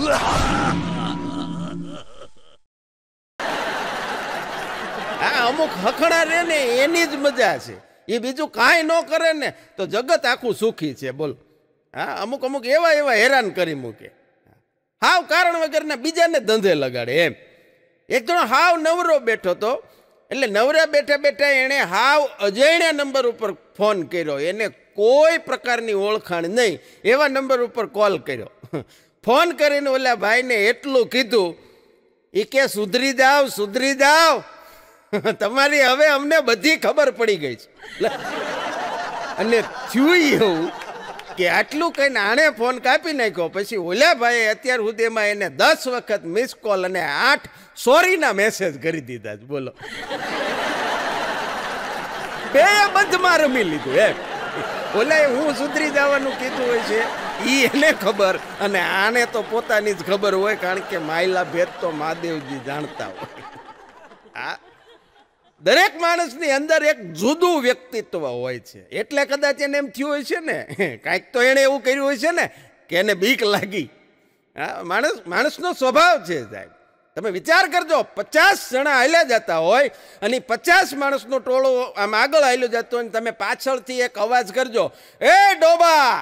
આ અમુક હખણા રે ને એની જ મજા છે એ બીજું કાંઈ ન કરે ને તો જગત આખું સુખી છે બોલ હા અમુક અમુક એવા એવા હેરાન કરી મૂકે હાવ કારણ વગરના બીજાને ધંધે લગાડે એમ એક જણો હાવ નવરો બેઠો હતો એટલે નવરા બેઠા બેઠા એણે હાવ અજાણ્યા નંબર ઉપર ફોન કર્યો એને કોઈ પ્રકારની ઓળખાણ નહીં એવા નંબર ઉપર કોલ કર્યો ફોન કરીને ઓલા ભાઈને એટલું કીધું એ કે સુધરી જાવ સુધરી જાવ તમારી હવે અમને બધી ખબર પડી ગઈ છે અને થયું એવું કે આટલું કહીને આણે ફોન કાપી નાખ્યો પછી ઓલા ભાઈએ અત્યાર સુધીમાં એને દસ વખત મિસ કોલ અને આઠ સોરીના મેસેજ કરી દીધા બોલો બે બંધમાં રમી લીધું એમ ઓલાએ હું સુધરી જવાનું કીધું હોય છે એ એને ખબર અને આને તો પોતાની જ ખબર હોય કારણ કે માયલા ભેદ તો મહાદેવજી જાણતા હોય આ દરેક માણસની અંદર એક જુદું વ્યક્તિત્વ હોય છે એટલે કદાચ એને એમ થયું હોય છે ને કાંઈક તો એણે એવું કર્યું હોય છે ને કે એને બીક લાગી હા માણસ માણસનો સ્વભાવ છે સાહેબ તમે વિચાર કરજો પચાસ જણા હાલ્યા જતા હોય અને પચાસ માણસનો ટોળો આમ આગળ હાલ્યો જતો હોય તમે પાછળથી એક અવાજ કરજો એ ડોબા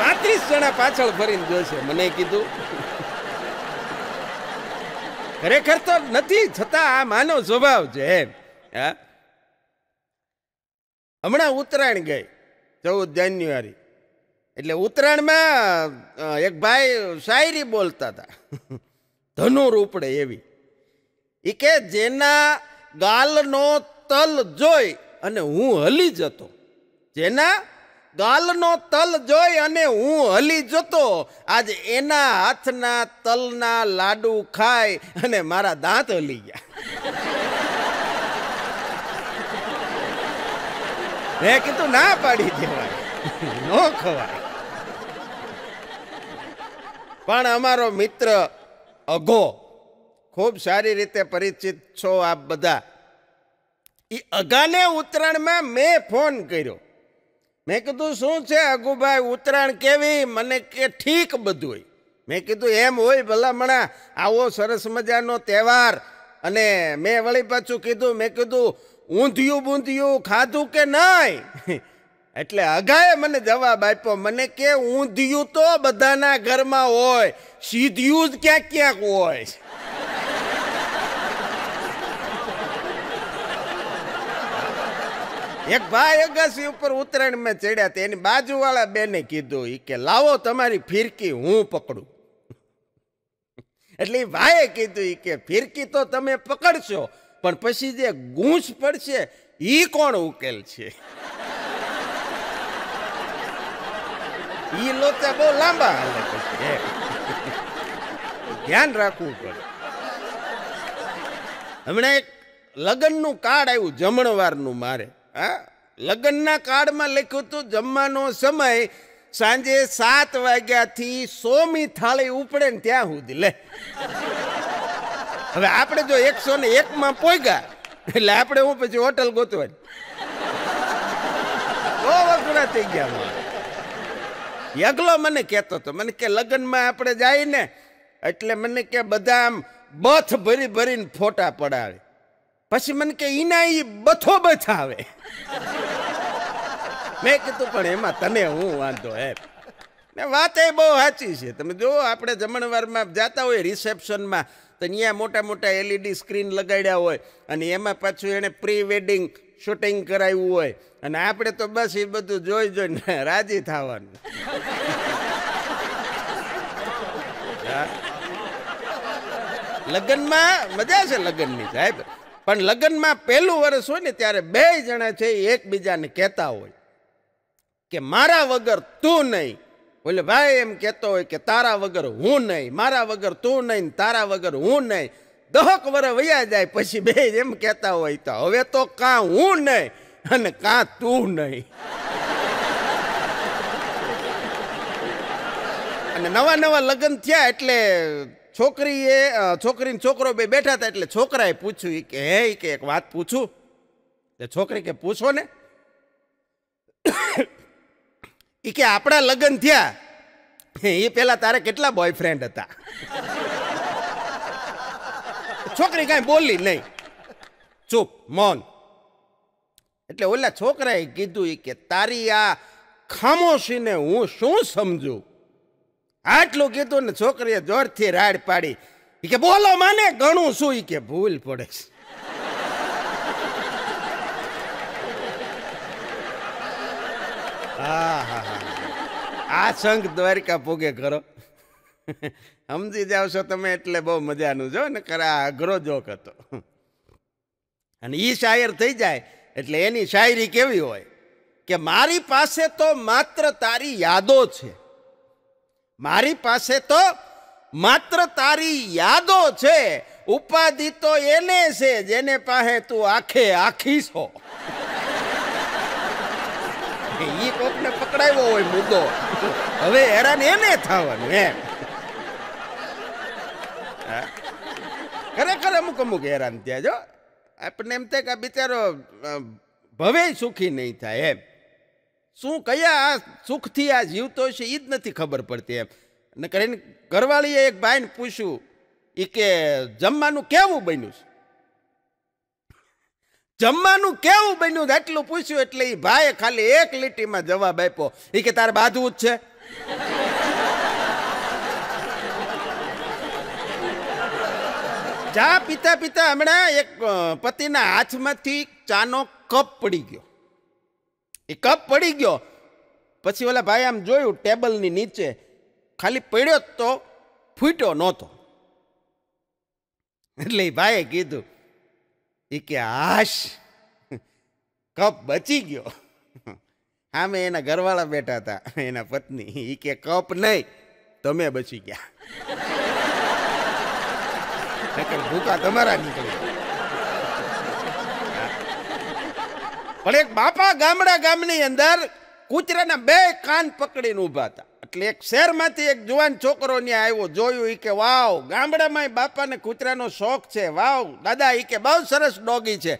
પાંત્રીસ જણા પાછળ ફરીને જોશે મને કીધું ખરેખર તો નથી છતાં આ માનવ સ્વભાવ છે એમ હા હમણાં ઉત્તરાયણ ગઈ ચૌદ જાન્યુઆરી એટલે ઉત્તરાયણમાં એક ભાઈ શાયરી બોલતા હતા ધનુ રૂપડે એવી એ કે જેના ગાલનો તલ જોઈ અને હું હલી જતો જેના ગાલનો તલ જોઈ અને હું હલી જતો આજ એના હાથના તલના લાડુ ખાય અને મારા દાંત હલી ગયા મેં કીધું ના પાડી દેવાય ન ખવાય પણ અમારો મિત્ર અઘો ખૂબ સારી રીતે પરિચિત છો આપ બધા એ અઘાને ઉત્તરાયણમાં મેં ફોન કર્યો મેં કીધું શું છે અઘુભાઈ ઉત્તરાયણ કેવી મને કે ઠીક બધું મેં કીધું એમ હોય ભલામણા આવો સરસ મજાનો તહેવાર અને મેં વળી પાછું કીધું મેં કીધું ઊંધિયું બૂંધિયું ખાધું કે નહીં એટલે અઘાએ મને જવાબ આપ્યો મને કે ઊંધિયું તો બધાના ઘરમાં હોય સીધિયું જ ક્યાંક ક્યાંક હોય એક ભાઈ અગાસી ઉપર ઉત્તરાયણ મેં ચડ્યા હતા એની બાજુવાળા બેને કીધું એ કે લાવો તમારી ફિરકી હું પકડું એટલે એ ભાઈએ કીધું એ કે ફિરકી તો તમે પકડશો પણ પછી જે ગૂંચ પડશે એ કોણ ઉકેલ છે ઈ લોચા બહુ લાંબા હાલે ધ્યાન રાખવું પડે હમણાં એક લગ્નનું કાર્ડ આવ્યું જમણવારનું મારે હા લગ્નના કાર્ડમાં લખ્યું હતું જમવાનો સમય સાંજે સાત વાગ્યાથી સોમી થાળી ઉપડે ને ત્યાં સુધી લે હવે આપણે જો એકસો ને એકમાં પોગ્યા એટલે આપણે હું પછી હોટલ ગોતવાની બહુ વખરા થઈ ગયા એકલો મને કહેતો હતો મને કે લગ્નમાં આપણે જાય ને એટલે મને કે બધા આમ બથ ભરી ભરીને ફોટા પડાવે પછી મને કે એના એ બથો બથ આવે મેં કીધું પણ એમાં તને હું વાંધો એમ ને વાત એ બહુ સાચી છે તમે જો આપણે જમણવારમાં જતા હોય રિસેપ્શનમાં તો ત્યાં મોટા મોટા એલઈડી સ્ક્રીન લગાડ્યા હોય અને એમાં પાછું એણે પ્રી વેડિંગ શૂટિંગ કરાવ્યું હોય અને આપણે તો બસ એ બધું જોઈ જોઈને રાજી થવાનું લગ્નમાં મજા છે લગ્નની સાહેબ પણ લગ્નમાં પહેલું વર્ષ હોય ને ત્યારે બે જણા છે એકબીજાને કહેતા હોય કે મારા વગર તું નહીં એટલે ભાઈ એમ કહેતો હોય કે તારા વગર હું નહીં મારા વગર તું નહીં તારા વગર હું નહીં દહક વર વયા જાય પછી બે એમ કહેતા હોય તો હવે તો કાં હું નહીં અને કાં તું નહીં અને નવા નવા લગ્ન થયા એટલે છોકરીએ છોકરીને છોકરો બે બેઠા હતા એટલે છોકરાએ પૂછ્યું કે હે કે એક વાત પૂછું એટલે છોકરી કે પૂછો ને એ કે આપણા લગ્ન થયા એ પહેલાં તારે કેટલા બોયફ્રેન્ડ હતા છોકરી કાંઈ બોલી નહીં ચૂપ મૌન એટલે ઓલા છોકરાએ કીધું કે તારી આ ખામોશીને હું શું સમજું આટલું કીધું ને છોકરીએ જોરથી રાડ પાડી કે બોલો માને ઘણું શું કે ભૂલ પડે હા હા હા આ શંખ દ્વારકા પોગે કરો સમજી જાઓ છો તમે એટલે બહુ મજાનું જો ને ખરા અઘરો જોક હતો અને એ શાયર થઈ જાય એટલે એની શાયરી કેવી હોય કે મારી પાસે તો માત્ર તારી યાદો છે મારી પાસે તો માત્ર તારી યાદો છે ઉપાધિ તો એને છે જેને પાસે તું આખે આખી છો એ કોકને પકડાયો હોય મુદ્દો હવે હેરાન એને થવાનું એમ ખરેખર અમુક અમુક હેરાન થયા જો આપણને એમ થાય કે આ બિચારો ભવે સુખી નહીં થાય એમ શું કયા આ સુખથી આ જીવતો છે એ જ નથી ખબર પડતી એમ અને કરીને ઘરવાળીએ એક ભાઈને પૂછ્યું એ કે જમવાનું કેવું બન્યું છે જમવાનું કેવું બન્યું એટલું પૂછ્યું એટલે એ ભાઈએ ખાલી એક લીટીમાં જવાબ આપ્યો એ કે તારે બાજવું જ છે ચા પીતા પીતા હમણાં એક પતિના હાથમાંથી ચાનો કપ પડી ગયો એ કપ પડી ગયો પછી ઓલા ભાઈ આમ જોયું ટેબલની નીચે ખાલી પડ્યો જ તો ફૂટ્યો નહોતો એટલે ભાઈએ કીધું એ કે આશ કપ બચી ગયો હા મેં એના ઘરવાળા બેઠા હતા એના પત્ની એ કે કપ નહીં તમે બચી ગયા ભૂકા તમારા નીકળે પણ એક બાપા ગામડા ગામની અંદર કૂતરાના બે કાન પકડીને ઊભા હતા એટલે એક શહેરમાંથી એક જુવાન છોકરો ત્યાં આવ્યો જોયું એ કે વાવ ગામડામાં બાપાને કૂતરાનો શોખ છે વાવ દાદા એ કે બહુ સરસ ડોગી છે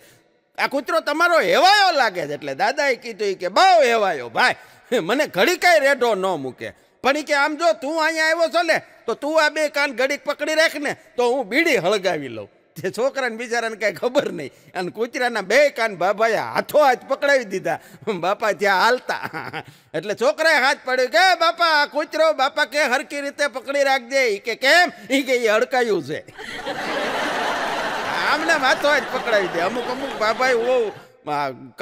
આ કૂતરો તમારો હેવાયો લાગે છે એટલે દાદાએ કીધું એ કે બહુ હેવાયો ભાઈ મને ઘડી કાંઈ રેઢો ન મૂકે પણ એ કે આમ જો તું અહીંયા આવ્યો છો ને તો તું આ બે કાન ઘડીક પકડી રાખ ને તો હું બીડી હળગાવી લઉં તે છોકરાને બિચારાને કાંઈ ખબર નહીં અને કૂતરાના બે કાન બાબાએ હાથો હાથ પકડાવી દીધા બાપા ત્યાં હાલતા એટલે છોકરાએ હાથ પાડ્યો કે બાપા આ કૂતરો બાપા કે હરકી રીતે પકડી રાખજે એ કે કેમ એ કે એ હડકાયું છે આમને હાથો હાથ પકડાવી દે અમુક અમુક બાબાએ ઓ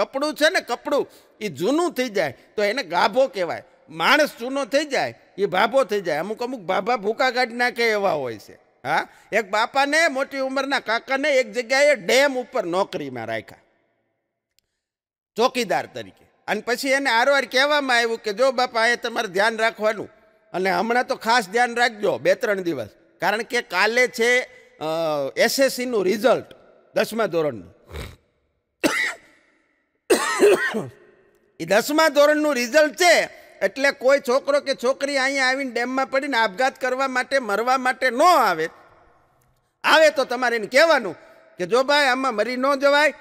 કપડું છે ને કપડું એ જૂનું થઈ જાય તો એને ગાભો કહેવાય માણસ ચૂનો થઈ જાય એ ભાભો થઈ જાય અમુક અમુક ભાભા ભૂકા કાઢી નાખે એવા હોય છે હા એક બાપાને મોટી ઉંમરના કાકાને એક જગ્યાએ ડેમ ઉપર નોકરીમાં રાખ્યા ચોકીદાર તરીકે અને પછી એને આરવાર કહેવામાં આવ્યું કે જો બાપા એ તમારે ધ્યાન રાખવાનું અને હમણાં તો ખાસ ધ્યાન રાખજો બે ત્રણ દિવસ કારણ કે કાલે છે એસએસસીનું રિઝલ્ટ દસમા ધોરણનું એ દસમા ધોરણનું રિઝલ્ટ છે એટલે કોઈ છોકરો કે છોકરી અહીંયા આવીને ડેમમાં પડીને આપઘાત કરવા માટે મરવા માટે ન આવે આવે તો તમારે એને કહેવાનું કે જો ભાઈ આમાં મરી ન જવાય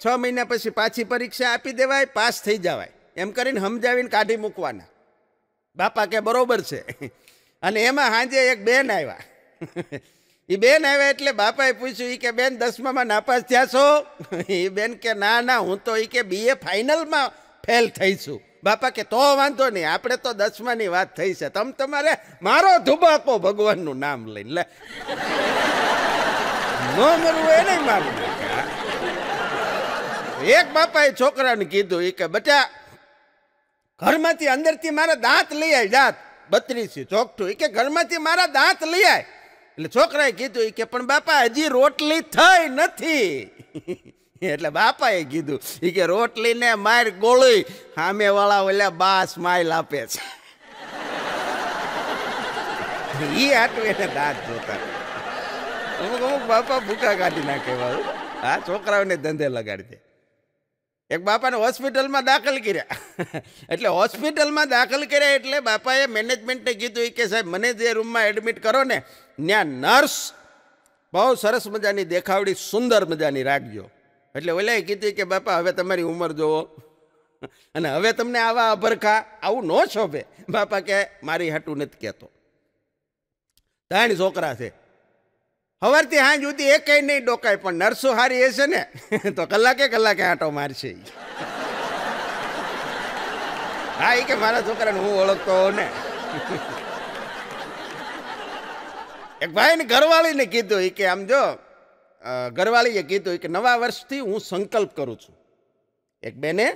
છ મહિના પછી પાછી પરીક્ષા આપી દેવાય પાસ થઈ જવાય એમ કરીને સમજાવીને કાઢી મૂકવાના બાપા કે બરોબર છે અને એમાં સાંજે એક બેન આવ્યા એ બેન આવ્યા એટલે બાપાએ પૂછ્યું એ કે બેન દસમામાં નાપાસ થયા છો એ બેન કે ના ના હું તો એ કે બીએ ફાઇનલમાં ફેલ થઈશું બાપા કે તો વાંધો નહીં આપણે તો દસમાની વાત થઈ છે તમ તમારે મારો ધુબાકો ભગવાનનું નામ લઈને લે ન મરવું એને મારું એક બાપાએ છોકરાને કીધું એ કે બટા ઘરમાંથી અંદરથી મારા દાંત લઈ આય દાંત બત્રીસી ચોકઠું એ કે ઘરમાંથી મારા દાંત લઈ આય એટલે છોકરાએ કીધું એ કે પણ બાપા હજી રોટલી થઈ નથી એટલે બાપાએ કીધું એ કે રોટલીને માર ગોળી સામેવાળા ઓલા બા સ્માઇલ આપે છે એ આટલું એને દાંત જોતા અમુક અમુક બાપા ભૂકા કાઢી નાખે વાળું આ છોકરાઓને ધંધે લગાડી દે એક બાપાને હોસ્પિટલમાં દાખલ કર્યા એટલે હોસ્પિટલમાં દાખલ કર્યા એટલે બાપાએ મેનેજમેન્ટને કીધું કે સાહેબ મને જે રૂમમાં એડમિટ કરો ને ત્યાં નર્સ બહુ સરસ મજાની દેખાવડી સુંદર મજાની રાખજો એટલે ઓલાએ કીધી કે બાપા હવે તમારી ઉંમર જોવો અને હવે તમને આવા અભરખા આવું ન શોભે બાપા કે મારી હાટું નથી કહેતો ત્રણ છોકરા છે સવારથી હા જુદી એ કંઈ નહીં ડોકાય પણ નરસો હારી હશે ને તો કલાકે કલાકે આંટો મારશે હા એ કે મારા છોકરાને હું ઓળખતો ને એક ને ઘરવાળીને કીધું એ કે આમ જો ઘરવાળીએ કીધું કે નવા વર્ષથી હું સંકલ્પ કરું છું એક બેને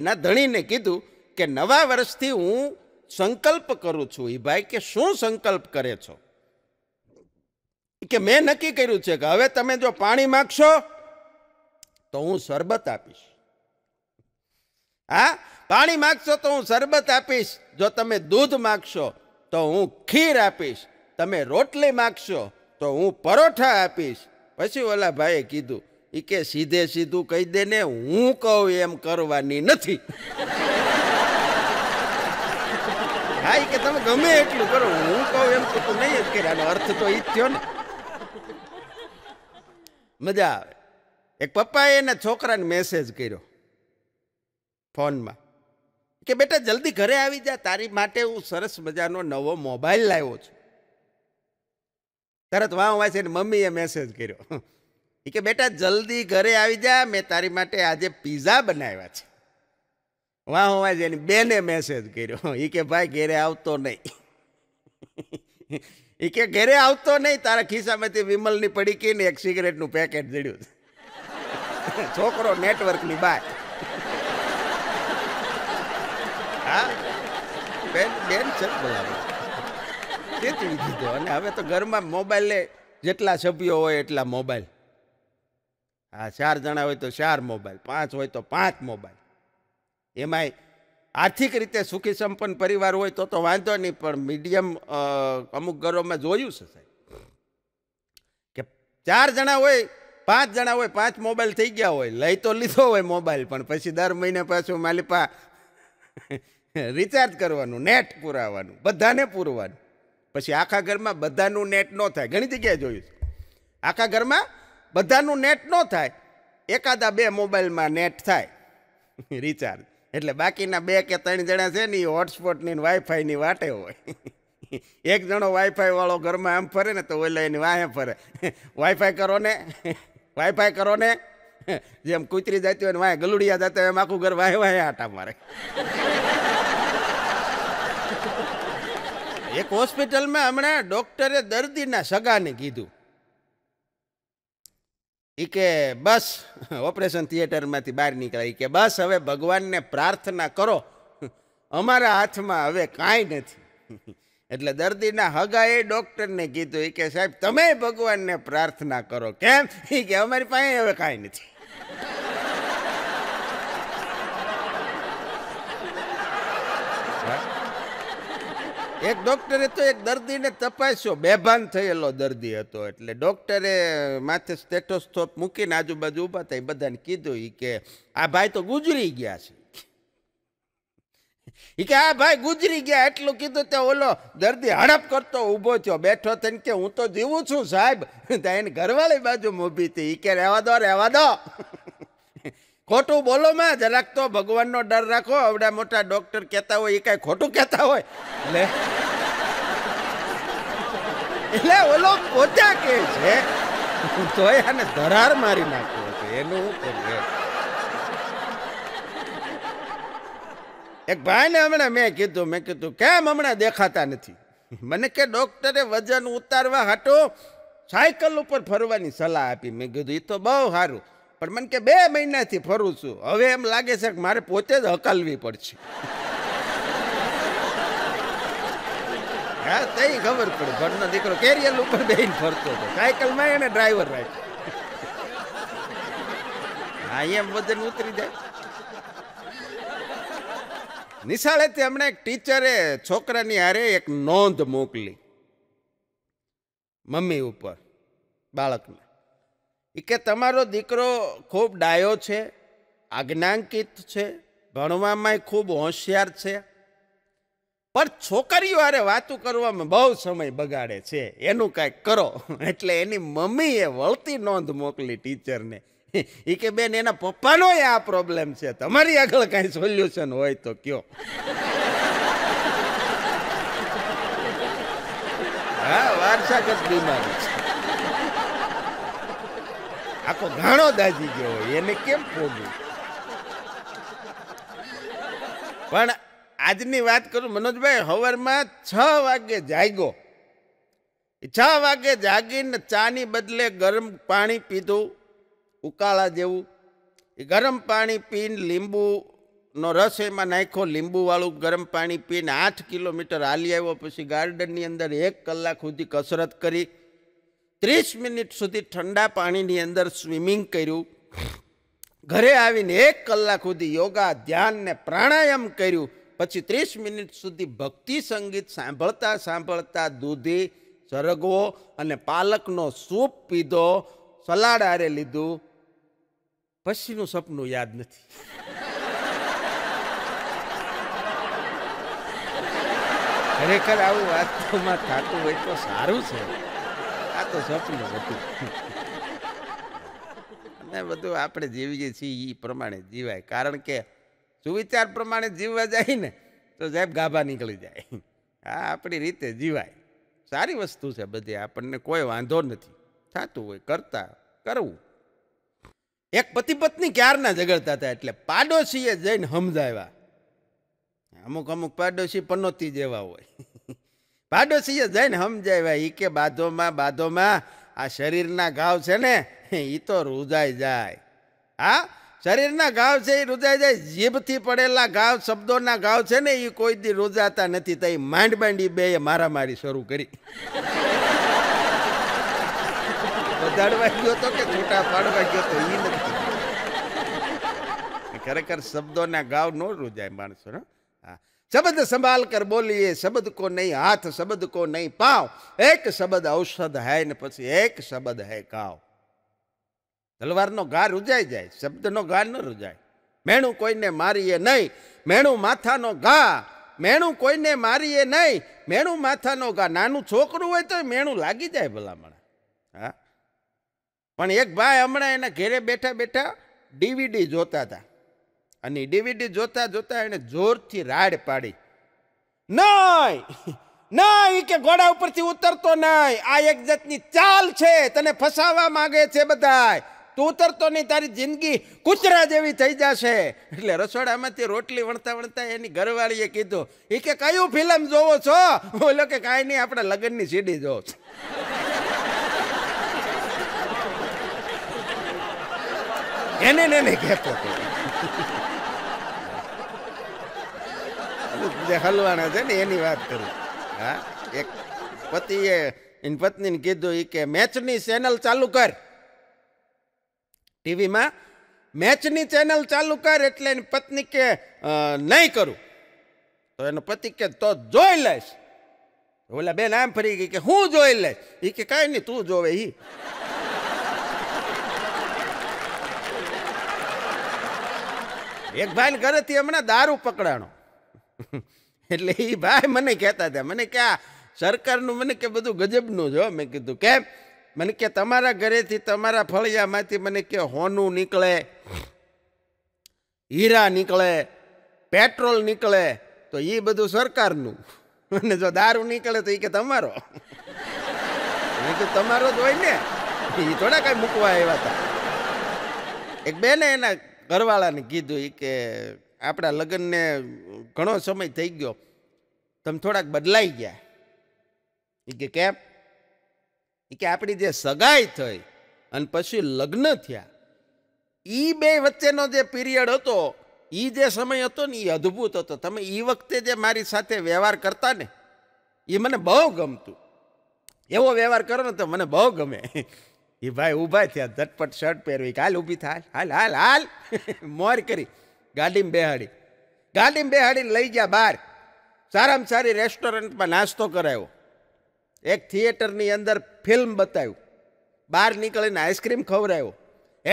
એના ધણીને કીધું કે નવા વર્ષથી હું સંકલ્પ કરું છું એ ભાઈ કે શું સંકલ્પ કરે છો કે મેં નક્કી કર્યું છે કે હવે તમે જો પાણી માગશો તો હું શરબત આપીશ હા પાણી માગશો તો હું શરબત આપીશ જો તમે દૂધ માગશો તો હું ખીર આપીશ તમે રોટલી માગશો તો હું પરોઠા આપીશ પછી ઓલા ભાઈએ કીધું એ કે સીધે સીધું કહી દે ને હું કહું એમ કરવાની નથી હા કે તમે ગમે એટલું કરો હું કહું એમ તો તું નહીં જ કરે આનો અર્થ તો એ જ થયો ને મજા આવે એક પપ્પાએ એના છોકરાને મેસેજ કર્યો ફોનમાં કે બેટા જલ્દી ઘરે આવી જા તારી માટે હું સરસ મજાનો નવો મોબાઈલ લાવ્યો છું તરત વાહ વાંચીને મમ્મીએ મેસેજ કર્યો એ કે બેટા જલ્દી ઘરે આવી જા મેં તારી માટે આજે પીઝા બનાવ્યા છે વાહ વાંચે એની બેને મેસેજ કર્યો એ કે ભાઈ ઘેરે આવતો નહીં એ કે ઘેરે આવતો નહીં તારા ખિસ્સામાંથી વિમલની પડી ને એક સિગરેટનું પેકેટ જડ્યું છે છોકરો નેટવર્કની બાય હા બેન બેન છે બોલાવે ખેંચવી દીધો અને હવે તો ઘરમાં મોબાઈલ લે જેટલા સભ્યો હોય એટલા મોબાઈલ હા ચાર જણા હોય તો ચાર મોબાઈલ પાંચ હોય તો પાંચ મોબાઈલ એમાંય આર્થિક રીતે સુખી સંપન્ન પરિવાર હોય તો તો વાંધો નહીં પણ મીડિયમ અમુક ઘરોમાં જોયું છે સાહેબ કે ચાર જણા હોય પાંચ જણા હોય પાંચ મોબાઈલ થઈ ગયા હોય લઈ તો લીધો હોય મોબાઈલ પણ પછી દર મહિને પાછું માલિપા રિચાર્જ કરવાનું નેટ પુરાવાનું બધાને પૂરવાનું પછી આખા ઘરમાં બધાનું નેટ ન થાય ઘણી જગ્યાએ જોયું આખા ઘરમાં બધાનું નેટ ન થાય એકાદા બે મોબાઈલમાં નેટ થાય રિચાર્જ એટલે બાકીના બે કે ત્રણ જણા છે ને એ હોટસ્પોટની વાઈફાઈની વાટે હોય એક જણો વાઈફાઈ વાળો ઘરમાં આમ ફરે ને તો ઓલા એની વાહે ફરે વાઈફાઈ કરો ને વાઈફાઈ કરો ને જેમ કૂતરી જતી હોય ને વાહે ગલુડિયા જતા હોય એમ આખું ઘર વાહે વાહે આટા મારે એક હોસ્પિટલમાં હમણાં ડોક્ટરે દર્દીના સગાને કીધું એ કે બસ ઓપરેશન થિયેટરમાંથી બહાર નીકળ્યા કે બસ હવે ભગવાનને પ્રાર્થના કરો અમારા હાથમાં હવે કાંઈ નથી એટલે દર્દીના હગાએ ડોક્ટરને કીધું એ કે સાહેબ તમે ભગવાનને પ્રાર્થના કરો કેમ એ કે અમારી પાસે હવે કાંઈ નથી એક ડોક્ટરે તો એક દર્દીને તપાસ્યો બેભાન થયેલો દર્દી હતો એટલે ડોક્ટરે માથે સ્ટેટોસ્કોપ મૂકીને આજુબાજુ ઊભા થઈ બધાને કીધું એ કે આ ભાઈ તો ગુજરી ગયા છે એ કે આ ભાઈ ગુજરી ગયા એટલું કીધું તો ઓલો દર્દી હડપ કરતો ઊભો થયો બેઠો થઈને કે હું તો જીવું છું સાહેબ એને ઘરવાળી બાજુ મોભી હતી એ કે રહેવા દો રહેવા દો ખોટું બોલો માં જરાક તો ભગવાનનો ડર રાખો આવડા મોટા ડોક્ટર કહેતા હોય એ કાંઈ ખોટું કહેતા હોય એટલે એટલે ઓલો પોતા કે છે તો આને ધરાર મારી નાખ્યો હતો એનું હું એક ભાઈને હમણાં મેં કીધું મેં કીધું કેમ હમણાં દેખાતા નથી મને કે ડોક્ટરે વજન ઉતારવા હાટો સાયકલ ઉપર ફરવાની સલાહ આપી મેં કીધું એ તો બહુ સારું પણ મને કે બે મહિનાથી ફરું છું હવે એમ લાગે છે કે મારે પોતે જ હકાલવી પડશે હા તે ખબર પડે ઘરનો દીકરો કેરિયર ઉપર બેહીને ફરતો હતો સાયકલમાં એને ડ્રાઈવર રાખ્યો હા એમ વજન ઉતરી જાય નિશાળેથી હમણાં એક ટીચરે છોકરાની હારે એક નોંધ મોકલી મમ્મી ઉપર બાળકને એ કે તમારો દીકરો ખૂબ ડાયો છે આજ્ઞાંકિત છે ભણવામાંય ખૂબ હોશિયાર છે પણ છોકરીઓ વાતો કરવામાં બહુ સમય બગાડે છે એનું કાંઈક કરો એટલે એની મમ્મીએ વળતી નોંધ મોકલી ટીચરને એ કે બેન એના પપ્પાનો આ પ્રોબ્લેમ છે તમારી આગળ કાંઈ સોલ્યુશન હોય તો કયો હા વારસાગત બીમારી છે આખો ઘાણો દાજી ગયો હોય એને કેમ ભોગવું પણ આજની વાત કરું મનોજભાઈ હવારમાં છ વાગે જાગ્યો છ વાગે જાગીને ચાની બદલે ગરમ પાણી પીધું ઉકાળા જેવું એ ગરમ પાણી પીને લીંબુનો રસ એમાં નાખ્યો લીંબુવાળું ગરમ પાણી પીને આઠ કિલોમીટર હાલી આવ્યો પછી ગાર્ડનની અંદર એક કલાક સુધી કસરત કરી ત્રીસ મિનિટ સુધી ઠંડા પાણીની અંદર સ્વિમિંગ કર્યું ઘરે આવીને એક કલાક સુધી યોગા ધ્યાન ને પ્રાણાયામ કર્યું પછી ત્રીસ મિનિટ સુધી ભક્તિ સંગીત સાંભળતા સાંભળતા દૂધી સરગવો અને પાલકનો સૂપ પીધો સલાડ આરે લીધું પછીનું સપનું યાદ નથી ખરેખર આવું વાતમાં થતું હોય તો સારું છે તો સ્વપ્ન હતું બધું આપણે જીવીએ છીએ એ પ્રમાણે જીવાય કારણ કે સુવિચાર પ્રમાણે જીવવા જાય ને તો સાહેબ ગાભા નીકળી જાય આ આપણી રીતે જીવાય સારી વસ્તુ છે બધી આપણને કોઈ વાંધો નથી થતું હોય કરતા કરવું એક પતિ પત્ની ક્યારના ઝઘડતા હતા એટલે પાડોશીએ જઈને સમજાવ્યા અમુક અમુક પાડોશી પનોતી જેવા હોય પાડોશીએ જઈને સમજાવ્યા એ કે બાધોમાં બાધોમાં આ શરીરના ઘાવ છે ને એ તો રૂજાઈ જાય હા શરીરના ઘાવ છે એ રૂજાઈ જાય જીભથી પડેલા ઘાવ શબ્દોના ઘાવ છે ને એ કોઈ દી રૂજાતા નથી તઈ માંડ માંડી બે મારામારી શરૂ કરી વધારવા ગયો તો કે છૂટા પાડવા ગયો તો એ નથી ખરેખર શબ્દોના ગાવ ન રૂજાય માણસો હા શબ્દ સંભાલ કર બોલીએ શબ્દ કો નહીં હાથ શબ્દ કો નહીં પાવ એક શબ્દ ઔષધ હૈ ને પછી એક શબ્દ હૈ કાવ તલવારનો ઘા રૂજાઈ જાય શબ્દનો ઘા ન રૂજાય મેણું કોઈને મારીએ નહીં મેણું માથાનો ઘા મેણું કોઈને મારીએ નહીં મેણું માથાનો ઘા નાનું છોકરું હોય તો મેણું લાગી જાય ભલામણ હા પણ એક ભાઈ હમણાં એના ઘેરે બેઠા બેઠા ડીવીડી જોતા હતા અને ડીવીડી જોતા જોતા એણે જોરથી રાડ પાડી નહીં ના એ કે ઘોડા ઉપરથી ઉતરતો નહીં આ એક જાતની ચાલ છે તને ફસાવા માંગે છે બધાય તું ઉતરતો નહીં તારી જિંદગી કૂતરા જેવી થઈ જશે એટલે રસોડામાંથી રોટલી વણતા વણતા એની ઘરવાળીએ કીધું એ કે કયું ફિલ્મ જોવો છો બોલો કે કાંઈ નહીં આપણે લગ્નની સીડી જોવો છો એને ને કહેતો હતો જે હલવાના છે ને એની વાત કરું હા એક પતિએ એની પત્નીને કીધું એ કે મેચની ચેનલ ચાલુ કર ટીવીમાં મેચની ચેનલ ચાલુ કર એટલે એની પત્ની કે નહીં કરું તો એનો પતિ કે તો જોઈ લઈશ ઓલા બેન આમ ફરી ગઈ કે હું જોઈ લઈશ એ કે કાંઈ નહીં તું જોવે ઈ એક ભાઈ ઘરેથી હમણાં દારૂ પકડાણો એટલે એ ભાઈ મને કહેતા હતા મને કે આ સરકારનું મને કે બધું ગજબનું જો મેં કીધું કેમ મને કે તમારા ઘરેથી તમારા ફળિયામાંથી મને કે હોનું નીકળે હીરા નીકળે પેટ્રોલ નીકળે તો એ બધું સરકારનું અને જો દારૂ નીકળે તો એ કે તમારો મેં કીધું તમારો જ હોય ને એ થોડા કાંઈ મૂકવા આવ્યા હતા એક બેને એના ઘરવાળાને કીધું એ કે આપણા લગ્નને ઘણો સમય થઈ ગયો તમે થોડાક બદલાઈ ગયા એ કે કેમ એ કે આપણી જે સગાઈ થઈ અને પછી લગ્ન થયા એ બે વચ્ચેનો જે પીરિયડ હતો એ જે સમય હતો ને એ અદ્ભુત હતો તમે એ વખતે જે મારી સાથે વ્યવહાર કરતા ને એ મને બહુ ગમતું એવો વ્યવહાર કરો ને તો મને બહુ ગમે એ ભાઈ ઊભા થયા ઝટપટ શર્ટ પહેરવી હાલ ઊભી થાય હાલ હાલ હાલ મોર કરી ગાડીમ બેહાડી ગાડીમાં બેહાડીને લઈ ગયા બહાર સારામાં સારી રેસ્ટોરન્ટમાં નાસ્તો કરાયો એક થિયેટરની અંદર ફિલ્મ બતાવ્યું બહાર નીકળીને આઈસ્ક્રીમ ખવડાવ્યો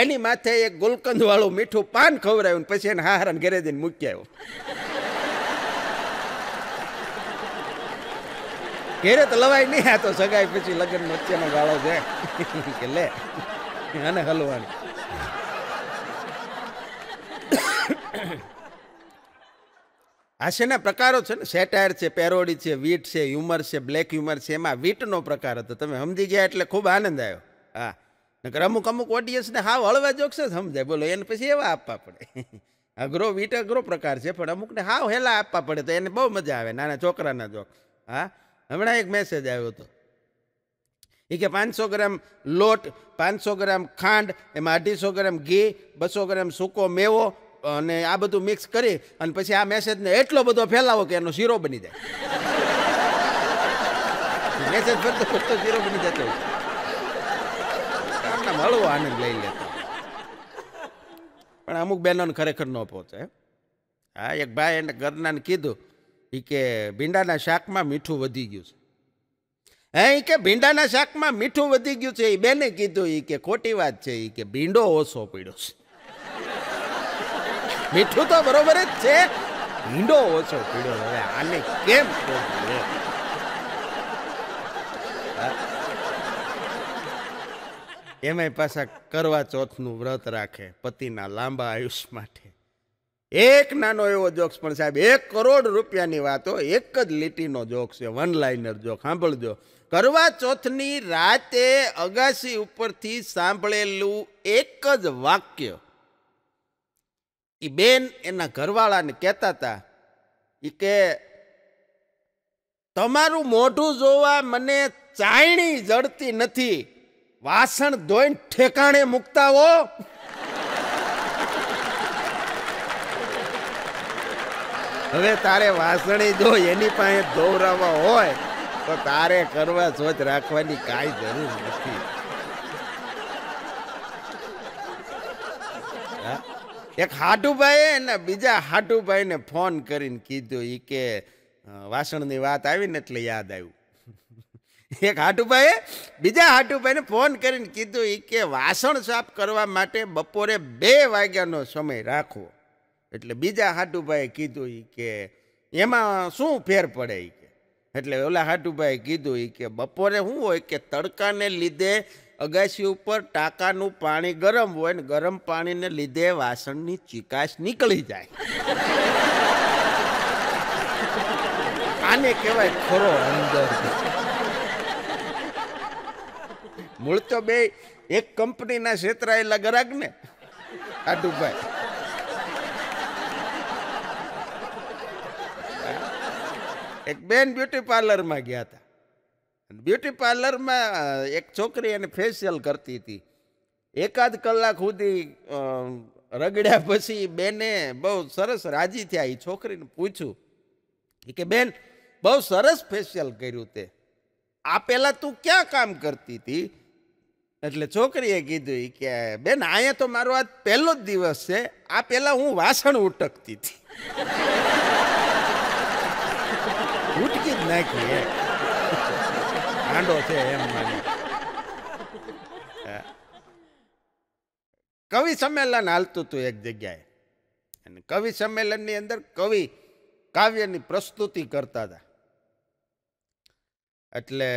એની માથે એક ગુલકંદવાળું મીઠું પાન ખવડાવ્યું પછી એને હાહરાને ઘરે જઈને મૂકી આવ્યો ઘેરે તો લવાય નહીં આ તો સગાઈ પછી લગ્ન વચ્ચેનો ગાળો છે કે લે અને હલવાની હાસ્યના પ્રકારો છે ને સેટાયર છે પેરોડી છે વીટ છે હ્યુમર છે બ્લેક હ્યુમર છે એમાં વીટનો પ્રકાર હતો તમે સમજી ગયા એટલે ખૂબ આનંદ આવ્યો હા નકર અમુક અમુક ઓડિયન્સને હાવ હળવા જોક્સ જ સમજાય બોલો એને પછી એવા આપવા પડે અઘરો વીટ અઘરો પ્રકાર છે પણ અમુકને હાવ હેલા આપવા પડે તો એને બહુ મજા આવે નાના છોકરાના જોક હા હમણાં એક મેસેજ આવ્યો હતો એ કે પાંચસો ગ્રામ લોટ પાંચસો ગ્રામ ખાંડ એમાં અઢીસો ગ્રામ ઘી બસો ગ્રામ સૂકો મેવો અને આ બધું મિક્સ કરી અને પછી આ મેસેજને એટલો બધો ફેલાવો કે એનો શીરો બની જાય મેસેજ ફરતો ફરતો શીરો બની જતો મળવો આનંદ લઈ લેતો પણ અમુક બહેનોને ખરેખર ન પહોંચે હા એક ભાઈ એને ઘરનાને કીધું એ કે ભીંડાના શાકમાં મીઠું વધી ગયું છે હે એ કે ભીંડાના શાકમાં મીઠું વધી ગયું છે એ બેને કીધું એ કે ખોટી વાત છે એ કે ભીંડો ઓછો પડ્યો છે મીઠું તો બરોબર જ છે ભીંડો ઓછો પીડો હવે આને કેમ એમાંય પાછા કરવા ચોથનું વ્રત રાખે પતિના લાંબા આયુષ્ય માટે એક નાનો એવો જોક્સ પણ સાહેબ એક કરોડ રૂપિયાની વાતો એક જ લીટીનો જોક છે વન લાઇનર જોક સાંભળજો કરવા ચોથની રાતે અગાસી ઉપરથી સાંભળેલું એક જ વાક્ય એ બેન એના ઘરવાળાને કહેતા હતા એ કે તમારું મોઢું જોવા મને ચાયણી જડતી નથી વાસણ ધોઈને ઠેકાણે મૂકતા હો હવે તારે વાસણી જો એની પાસે ધોવરાવા હોય તો તારે કરવા જોત રાખવાની કાંઈ જરૂર નથી એક હાટુભાઈએ ને બીજા હાટુભાઈને ફોન કરીને કીધું એ કે વાસણની વાત આવીને એટલે યાદ આવ્યું એક હાટુભાઈએ બીજા હાટુભાઈને ફોન કરીને કીધું એ કે વાસણ સાફ કરવા માટે બપોરે બે વાગ્યાનો સમય રાખવો એટલે બીજા હાટુભાઈએ કીધું એ કે એમાં શું ફેર પડે એ કે એટલે ઓલા હાટુભાઈએ કીધું એ કે બપોરે શું હોય કે તડકાને લીધે અગાશી ઉપર ટાંકાનું પાણી ગરમ હોય ને ગરમ પાણીને લીધે વાસણની ચિકાશ નીકળી જાય આને કહેવાય ખરો અંદર મૂળ તો બે એક કંપનીના છેતરાયેલા ગ્રાહક ને આટુભાઈ એક બેન બ્યુટી પાર્લરમાં ગયા હતા બ્યુટી પાર્લરમાં એક છોકરી એને ફેશિયલ કરતી હતી એકાદ કલાક સુધી રગડ્યા પછી બેને બહુ સરસ રાજી થયા એ છોકરીને પૂછ્યું કે બેન બહુ સરસ ફેશિયલ કર્યું તે આ પહેલાં તું ક્યાં કામ કરતી હતી એટલે છોકરીએ કીધું કે બેન અહીંયા તો મારો આ પહેલો જ દિવસ છે આ પહેલાં હું વાસણ ઉટકતી હતી ઉટકી જ નાખી ગાંડો છે એમ કવિ સંમેલન હાલતું હતું એક જગ્યાએ અને કવિ સંમેલનની અંદર કવિ કાવ્યની પ્રસ્તુતિ કરતા હતા એટલે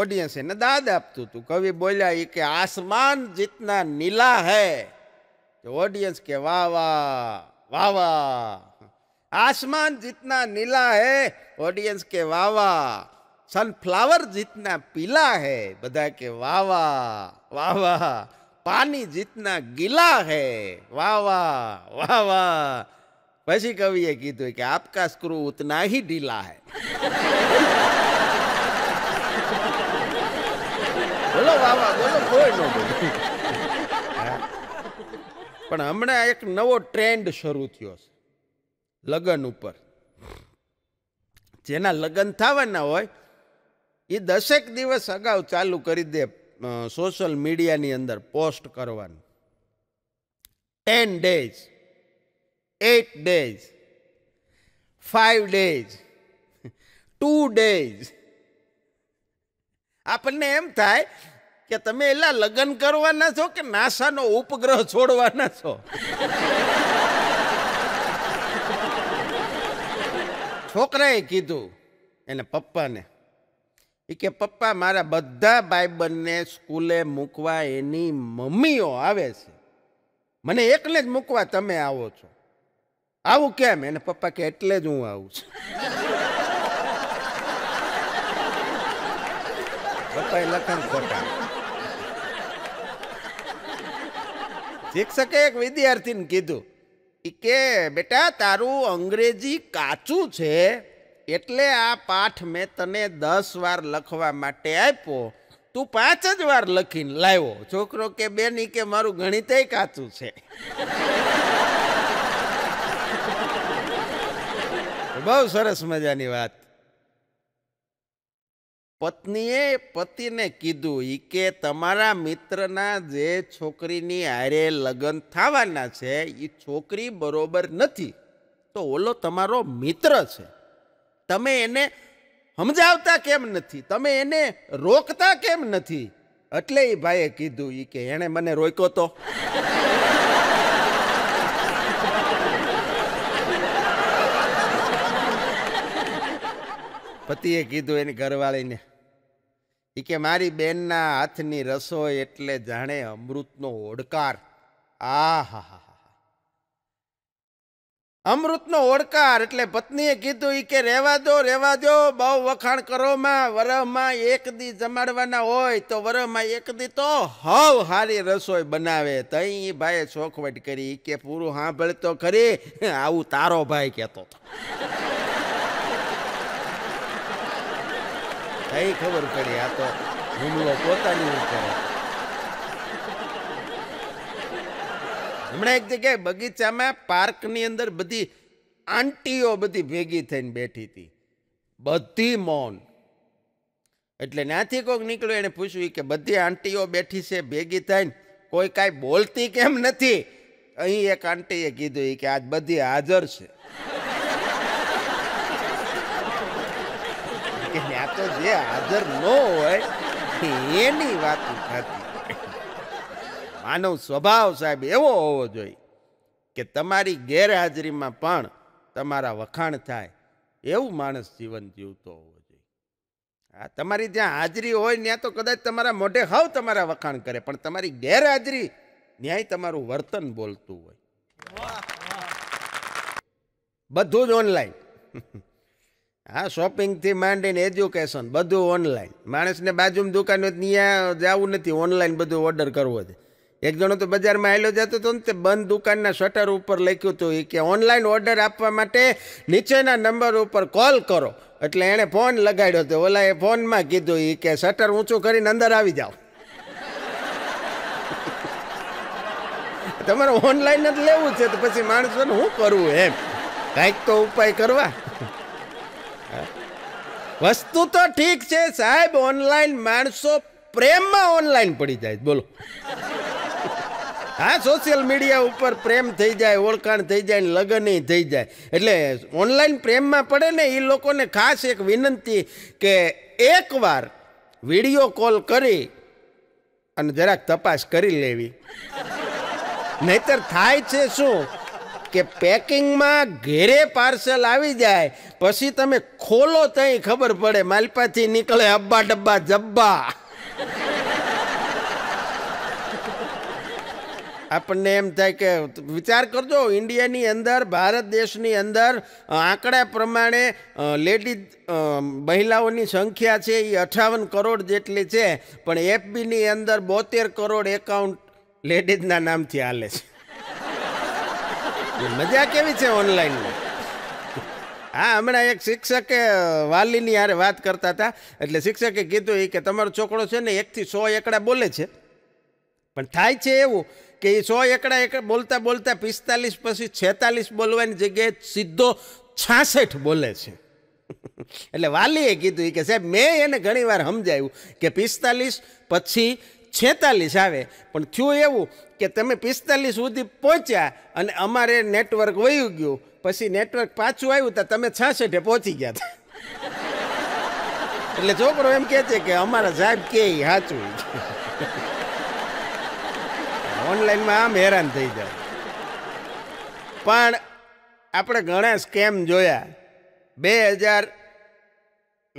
ઓડિયન્સ એને દાદ આપતું હતું કવિ બોલ્યા એ કે આસમાન જીતના નીલા હૈ ઓડિયન્સ કે વાહ વાહ વાહ વાહ આસમાન જીતના નીલા હૈ ઓડિયન્સ કે વાહ વાહ સનફ્લાવર જીતના પીલા હે બધા કે વાહ વાહ વાહ વાહ પાણી જીતના ગીલા હે વાહ વાહ વાહ વાહ પછી કવિએ કીધું કે આપકા સ્ક્રૂ ઉતના હી ઢીલા હે બોલો વાહ વાહ બોલો કોઈ ન પણ હમણાં એક નવો ટ્રેન્ડ શરૂ થયો છે લગ્ન ઉપર જેના લગ્ન થવાના હોય એ દસેક દિવસ અગાઉ ચાલુ કરી દે સોશિયલ મીડિયાની અંદર પોસ્ટ કરવાનું ten days eight days five days two days આપણને એમ થાય કે તમે એલા લગ્ન કરવાના છો કે નાસાનો ઉપગ્રહ છોડવાના છો છોકરાએ કીધું એને પપ્પાને એ કે પપ્પા મારા બધા ભાઈબંધને સ્કૂલે મૂકવા એની મમ્મીઓ આવે છે મને એકલે જ મૂકવા તમે આવો છો આવું કેમ એને પપ્પા કે એટલે જ હું આવું છું પપ્પાએ લખન ખોટા શિક્ષકે એક વિદ્યાર્થીને કીધું કે બેટા તારું અંગ્રેજી કાચું છે એટલે આ પાઠ મેં તને દસ વાર લખવા માટે આપ્યો તું પાંચ જ વાર લખીને લાવ્યો છોકરો કે બેન કે મારું ગણિતે કાચું છે બહુ સરસ મજાની વાત પત્નીએ પતિને કીધું એ કે તમારા મિત્રના જે છોકરીની હારે લગ્ન થવાના છે એ છોકરી બરોબર નથી તો ઓલો તમારો મિત્ર છે તમે એને સમજાવતા કેમ નથી તમે એને રોકતા કેમ નથી એટલે એ ભાઈએ કીધું એ કે એણે મને રોક્યો તો પતિએ કીધું એની ઘરવાળીને એ કે મારી બેનના હાથની રસોઈ એટલે જાણે અમૃતનો ઓડકાર આ હા હા અમૃતનો ઓડકાર એટલે પત્નીએ કીધું એ કે રહેવા દો રહેવા દો બહુ વખાણ કરોમાં વરહમાં એક દી જમાડવાના હોય તો વરહમાં એક દી તો હવ હારી રસોઈ બનાવે તઈ એ ભાઈએ ચોખવટ કરી કે પૂરું સાંભળતો ખરી આવું તારો ભાઈ કહેતો હતો કઈ ખબર પડી આ તો હુમલો પોતાની ઉપર હમણાં એક જગ્યાએ બગીચામાં પાર્કની અંદર બધી આંટીઓ બધી ભેગી થઈને બેઠી હતી બધી મૌન એટલે ત્યાંથી કોઈક નીકળ્યું એણે પૂછ્યું કે બધી આંટીઓ બેઠી છે ભેગી થઈને કોઈ કાંઈ બોલતી કેમ નથી અહીં એક આંટીએ કીધું કે આજ બધી હાજર છે કે ત્યાં તો જે હાજર ન હોય એની વાત થતી માનવ સ્વભાવ સાહેબ એવો હોવો જોઈએ કે તમારી ગેરહાજરીમાં પણ તમારા વખાણ થાય એવું માણસ જીવન જીવતો હોવો જોઈએ આ તમારી જ્યાં હાજરી હોય ત્યાં તો કદાચ તમારા મોઢે હાવ તમારા વખાણ કરે પણ તમારી ગેરહાજરી ન્યાય તમારું વર્તન બોલતું હોય બધું જ ઓનલાઈન હા શોપિંગથી માંડીને એજ્યુકેશન બધું ઓનલાઈન માણસને બાજુમાં દુકાન ત્યાં જવું નથી ઓનલાઈન બધું ઓર્ડર કરવો છે એક જણો તો બજારમાં આવેલો જતો હતો ને તે બંધ દુકાનના શટર ઉપર લખ્યું હતું એ કે ઓનલાઈન ઓર્ડર આપવા માટે નીચેના નંબર ઉપર કોલ કરો એટલે એણે ફોન લગાડ્યો હતો ઓલા એ ફોનમાં કીધું એ કે શટર ઊંચું કરીને અંદર આવી જાઓ તમારે ઓનલાઈન જ લેવું છે તો પછી માણસોને શું કરવું એમ કાંઈક તો ઉપાય કરવા વસ્તુ તો ઠીક છે સાહેબ ઓનલાઈન માણસો પ્રેમમાં ઓનલાઈન પડી જાય બોલો હા સોશિયલ મીડિયા ઉપર પ્રેમ થઈ જાય ઓળખાણ થઈ જાય ને લગ્ન થઈ જાય એટલે ઓનલાઈન પ્રેમમાં પડે ને એ લોકોને ખાસ એક વિનંતી કે એકવાર વિડીયો કોલ કરી અને જરાક તપાસ કરી લેવી નહીતર થાય છે શું કે પેકિંગમાં ઘેરે પાર્સલ આવી જાય પછી તમે ખોલો તઈ ખબર પડે માલપાથી નીકળે અબ્બા ડબ્બા જબ્બા આપણને એમ થાય કે વિચાર કરજો ઇન્ડિયાની અંદર ભારત દેશની અંદર આંકડા પ્રમાણે લેડીઝ મહિલાઓની સંખ્યા છે એ અઠાવન કરોડ જેટલી છે પણ એફબીની અંદર બોતેર કરોડ એકાઉન્ટ લેડીઝના નામથી હાલે છે મજા કેવી છે ઓનલાઈનમાં હા હમણાં એક શિક્ષકે વાલીની યારે વાત કરતા હતા એટલે શિક્ષકે કીધું એ કે તમારો છોકરો છે ને એકથી સો એકડા બોલે છે પણ થાય છે એવું કે એ સો એકડા એક બોલતા બોલતા પિસ્તાલીસ પછી છેતાલીસ બોલવાની જગ્યાએ સીધો છાસઠ બોલે છે એટલે વાલીએ કીધું કે સાહેબ મેં એને ઘણીવાર સમજાવ્યું કે પિસ્તાલીસ પછી છેતાલીસ આવે પણ થયું એવું કે તમે પિસ્તાલીસ સુધી પહોંચ્યા અને અમારે નેટવર્ક વયું ગયું પછી નેટવર્ક પાછું આવ્યું તો તમે છાસઠે પહોંચી ગયા હતા એટલે છોકરો એમ કહે છે કે અમારા સાહેબ કે સાચું ઓનલાઈનમાં આમ હેરાન થઈ જાય પણ આપણે ઘણા સ્કેમ જોયા બે હજાર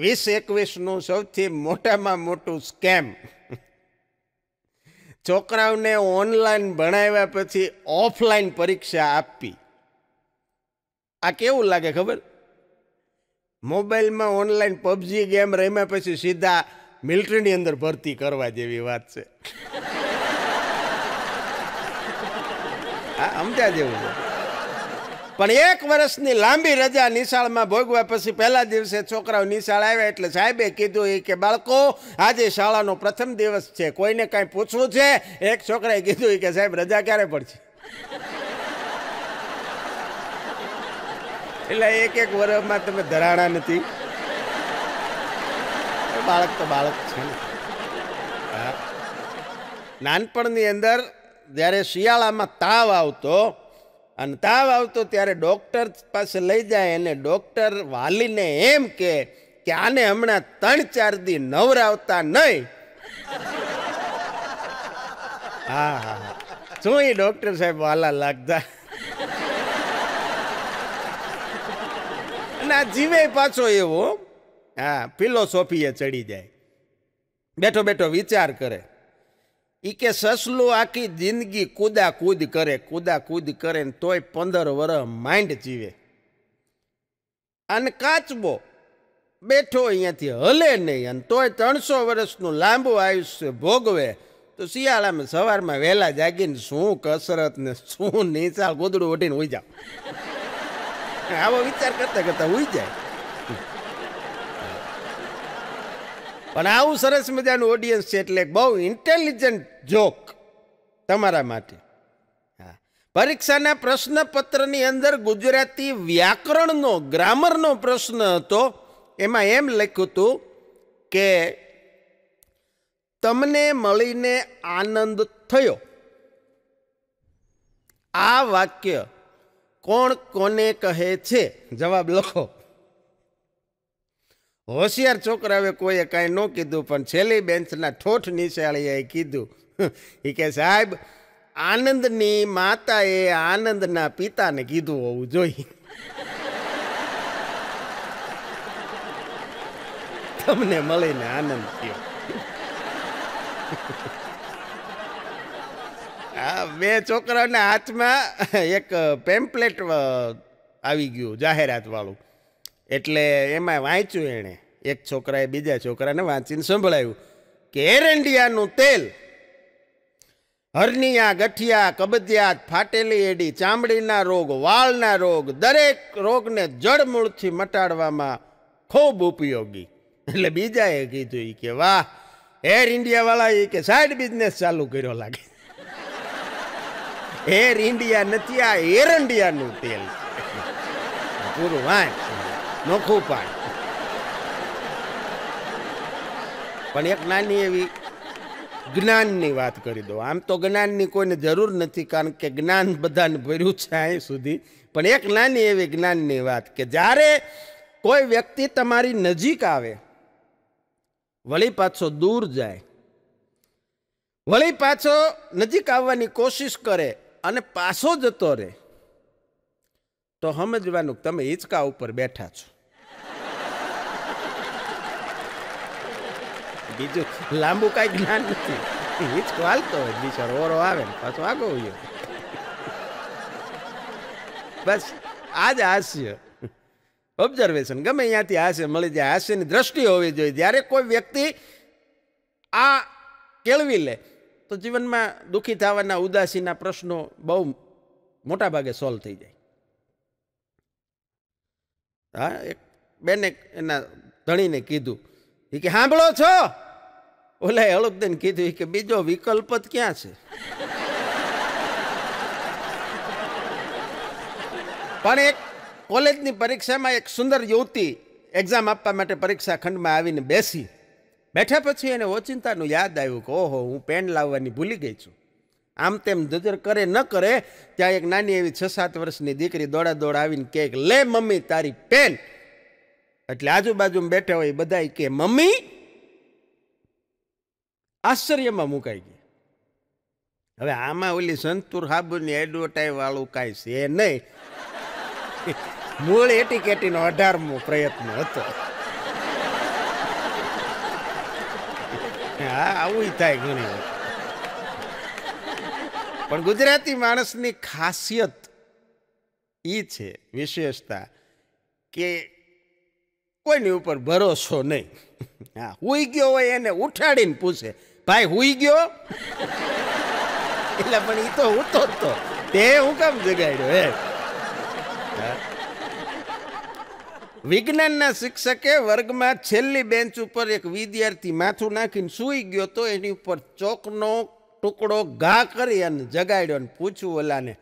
વીસ એકવીસનું સૌથી મોટામાં મોટું સ્કેમ છોકરાઓને ઓનલાઈન ભણાવ્યા પછી ઓફલાઈન પરીક્ષા આપવી આ કેવું લાગે ખબર મોબાઈલમાં ઓનલાઈન પબજી ગેમ રમ્યા પછી સીધા મિલિટરીની અંદર ભરતી કરવા જેવી વાત છે હા સમજ્યા જેવું છે પણ એક વર્ષની લાંબી રજા નિશાળમાં ભોગવ્યા પછી પહેલા દિવસે છોકરાઓ નિશાળ આવ્યા એટલે સાહેબે કીધું એ કે બાળકો આજે શાળાનો પ્રથમ દિવસ છે કોઈને કાંઈ પૂછવું છે એક છોકરાએ કીધું એ કે સાહેબ રજા ક્યારે પડશે એટલે એક એક વર્ષમાં તમે ધરાણા નથી બાળક તો બાળક છે નાનપણની અંદર જ્યારે શિયાળામાં તાવ આવતો અને તાવ આવતો ત્યારે ડૉક્ટર પાસે લઈ જાય અને ડૉક્ટર વાલીને એમ કે કે આને હમણાં ત્રણ ચાર દી નવરાવતા નહીં હા હા શું એ ડૉક્ટર સાહેબ વાલા લાગતા અને આ જીવે પાછો એવો હા ફિલોસોફીએ ચડી જાય બેઠો બેઠો વિચાર કરે ઈ કે સસલું આખી જિંદગી કૂદાકૂદ કરે કૂદાકૂદ કરે ને તોય પંદર વર્ષ માંડ જીવે અને કાચબો બેઠો અહીંયાથી હલે નહીં અને તોય ત્રણસો વર્ષનું લાંબુ આયુષ્ય ભોગવે તો શિયાળામાં સવારમાં વહેલા જાગીને શું કસરત ને શું નિશાળ ગોદડું ઓઢીને હોઈ જાવ આવો વિચાર કરતા કરતા હોઈ જાય પણ આવું સરસ મજાનું ઓડિયન્સ છે એટલે બહુ ઇન્ટેલિજન્ટ જોક તમારા માટે હા પરીક્ષાના પ્રશ્નપત્રની અંદર ગુજરાતી વ્યાકરણનો ગ્રામરનો પ્રશ્ન હતો એમાં એમ લખ્યું હતું કે તમને મળીને આનંદ થયો આ વાક્ય કોણ કોને કહે છે જવાબ લખો હોશિયાર છોકરાવે કોઈએ કાંઈ ન કીધું પણ છેલ્લી બેન્ચના ઠોઠ નિશાળીએ કીધું એ કે સાહેબ આનંદની માતાએ આનંદના પિતાને કીધું હોવું જોઈએ તમને મળીને આનંદ થયો આ બે છોકરાઓના હાથમાં એક પેમ્પલેટ આવી ગયું જાહેરાતવાળું એટલે એમાં વાંચ્યું એણે એક છોકરાએ બીજા છોકરાને વાંચીને સંભળાયું કે એરંડિયાનું તેલ હરનિયા ગઠિયા કબજિયાત ફાટેલી એડી ચામડીના રોગ વાળના રોગ દરેક રોગને જડમૂળથી મટાડવામાં ખૂબ ઉપયોગી એટલે બીજાએ કીધું એ કે વાહ એર ઇન્ડિયાવાળા એ કે સાઈડ બિઝનેસ ચાલુ કર્યો લાગે એર ઇન્ડિયા નથી આ એર ઇન્ડિયાનું તેલ પૂરું વાંચ નોખું પાણી પણ એક નાની એવી જ્ઞાનની વાત કરી દો આમ તો જ્ઞાનની કોઈને જરૂર નથી કારણ કે જ્ઞાન બધાને ભર્યું છે અહીં સુધી પણ એક નાની એવી જ્ઞાનની વાત કે જ્યારે કોઈ વ્યક્તિ તમારી નજીક આવે વળી પાછો દૂર જાય વળી પાછો નજીક આવવાની કોશિશ કરે અને પાછો જતો રહે તો સમજવાનું તમે હિંચકા ઉપર બેઠા છો બીજું લાંબુ કાંઈ જ્ઞાન નથી હિચકો હાલતો હોય બિચારો ઓરો આવે ને પાછો આગો ગયો બસ આ જ હાસ્ય ઓબ્ઝર્વેશન ગમે ત્યાંથી હાસ્ય મળી જાય હાસ્યની દ્રષ્ટિ હોવી જોઈએ જ્યારે કોઈ વ્યક્તિ આ કેળવી લે તો જીવનમાં દુઃખી થવાના ઉદાસીના પ્રશ્નો બહુ મોટા ભાગે સોલ્વ થઈ જાય હા એક બેને એના ધણીને કીધું એ કે સાંભળો છો ઓલા અળગદન કીધું કે બીજો વિકલ્પ જ ક્યાં છે પણ એક કોલેજની પરીક્ષામાં એક સુંદર યુવતી એક્ઝામ આપવા માટે પરીક્ષા ખંડમાં આવીને બેસી બેઠા પછી એને ઓચિંતાનું યાદ આવ્યું કે ઓહો હું પેન લાવવાની ભૂલી ગઈ છું આમ તેમ જજર કરે ન કરે ત્યાં એક નાની એવી છ સાત વર્ષની દીકરી દોડા દોડા આવીને કહે લે મમ્મી તારી પેન એટલે આજુબાજુમાં બેઠા હોય બધા કે મમ્મી આશ્ચર્યમાં મુકાઈ ગઈ હવે આમાં ઓલી સંતુર હાબુની એડવર્ટાઈઝ વાળું કાંઈ છે નહીં મૂળ એટીકેટીનો અઢારમો પ્રયત્ન હતો હા આવું થાય ઘણી પણ ગુજરાતી માણસની ખાસિયત એ છે વિશેષતા કે કોઈની ઉપર ભરોસો નહીં હા હોઈ ગયો હોય એને ઉઠાડીને પૂછે ભાઈ હુઈ ગયો એટલે પણ એ તો હું જ તો તે હું કેમ જગાડ્યો હે વિજ્ઞાનના શિક્ષકે વર્ગમાં છેલ્લી બેન્ચ ઉપર એક વિદ્યાર્થી માથું નાખીને સૂઈ ગયો તો એની ઉપર ચોકનો ટુકડો ઘા કરી અને જગાડ્યો અને પૂછ્યું ઓલાને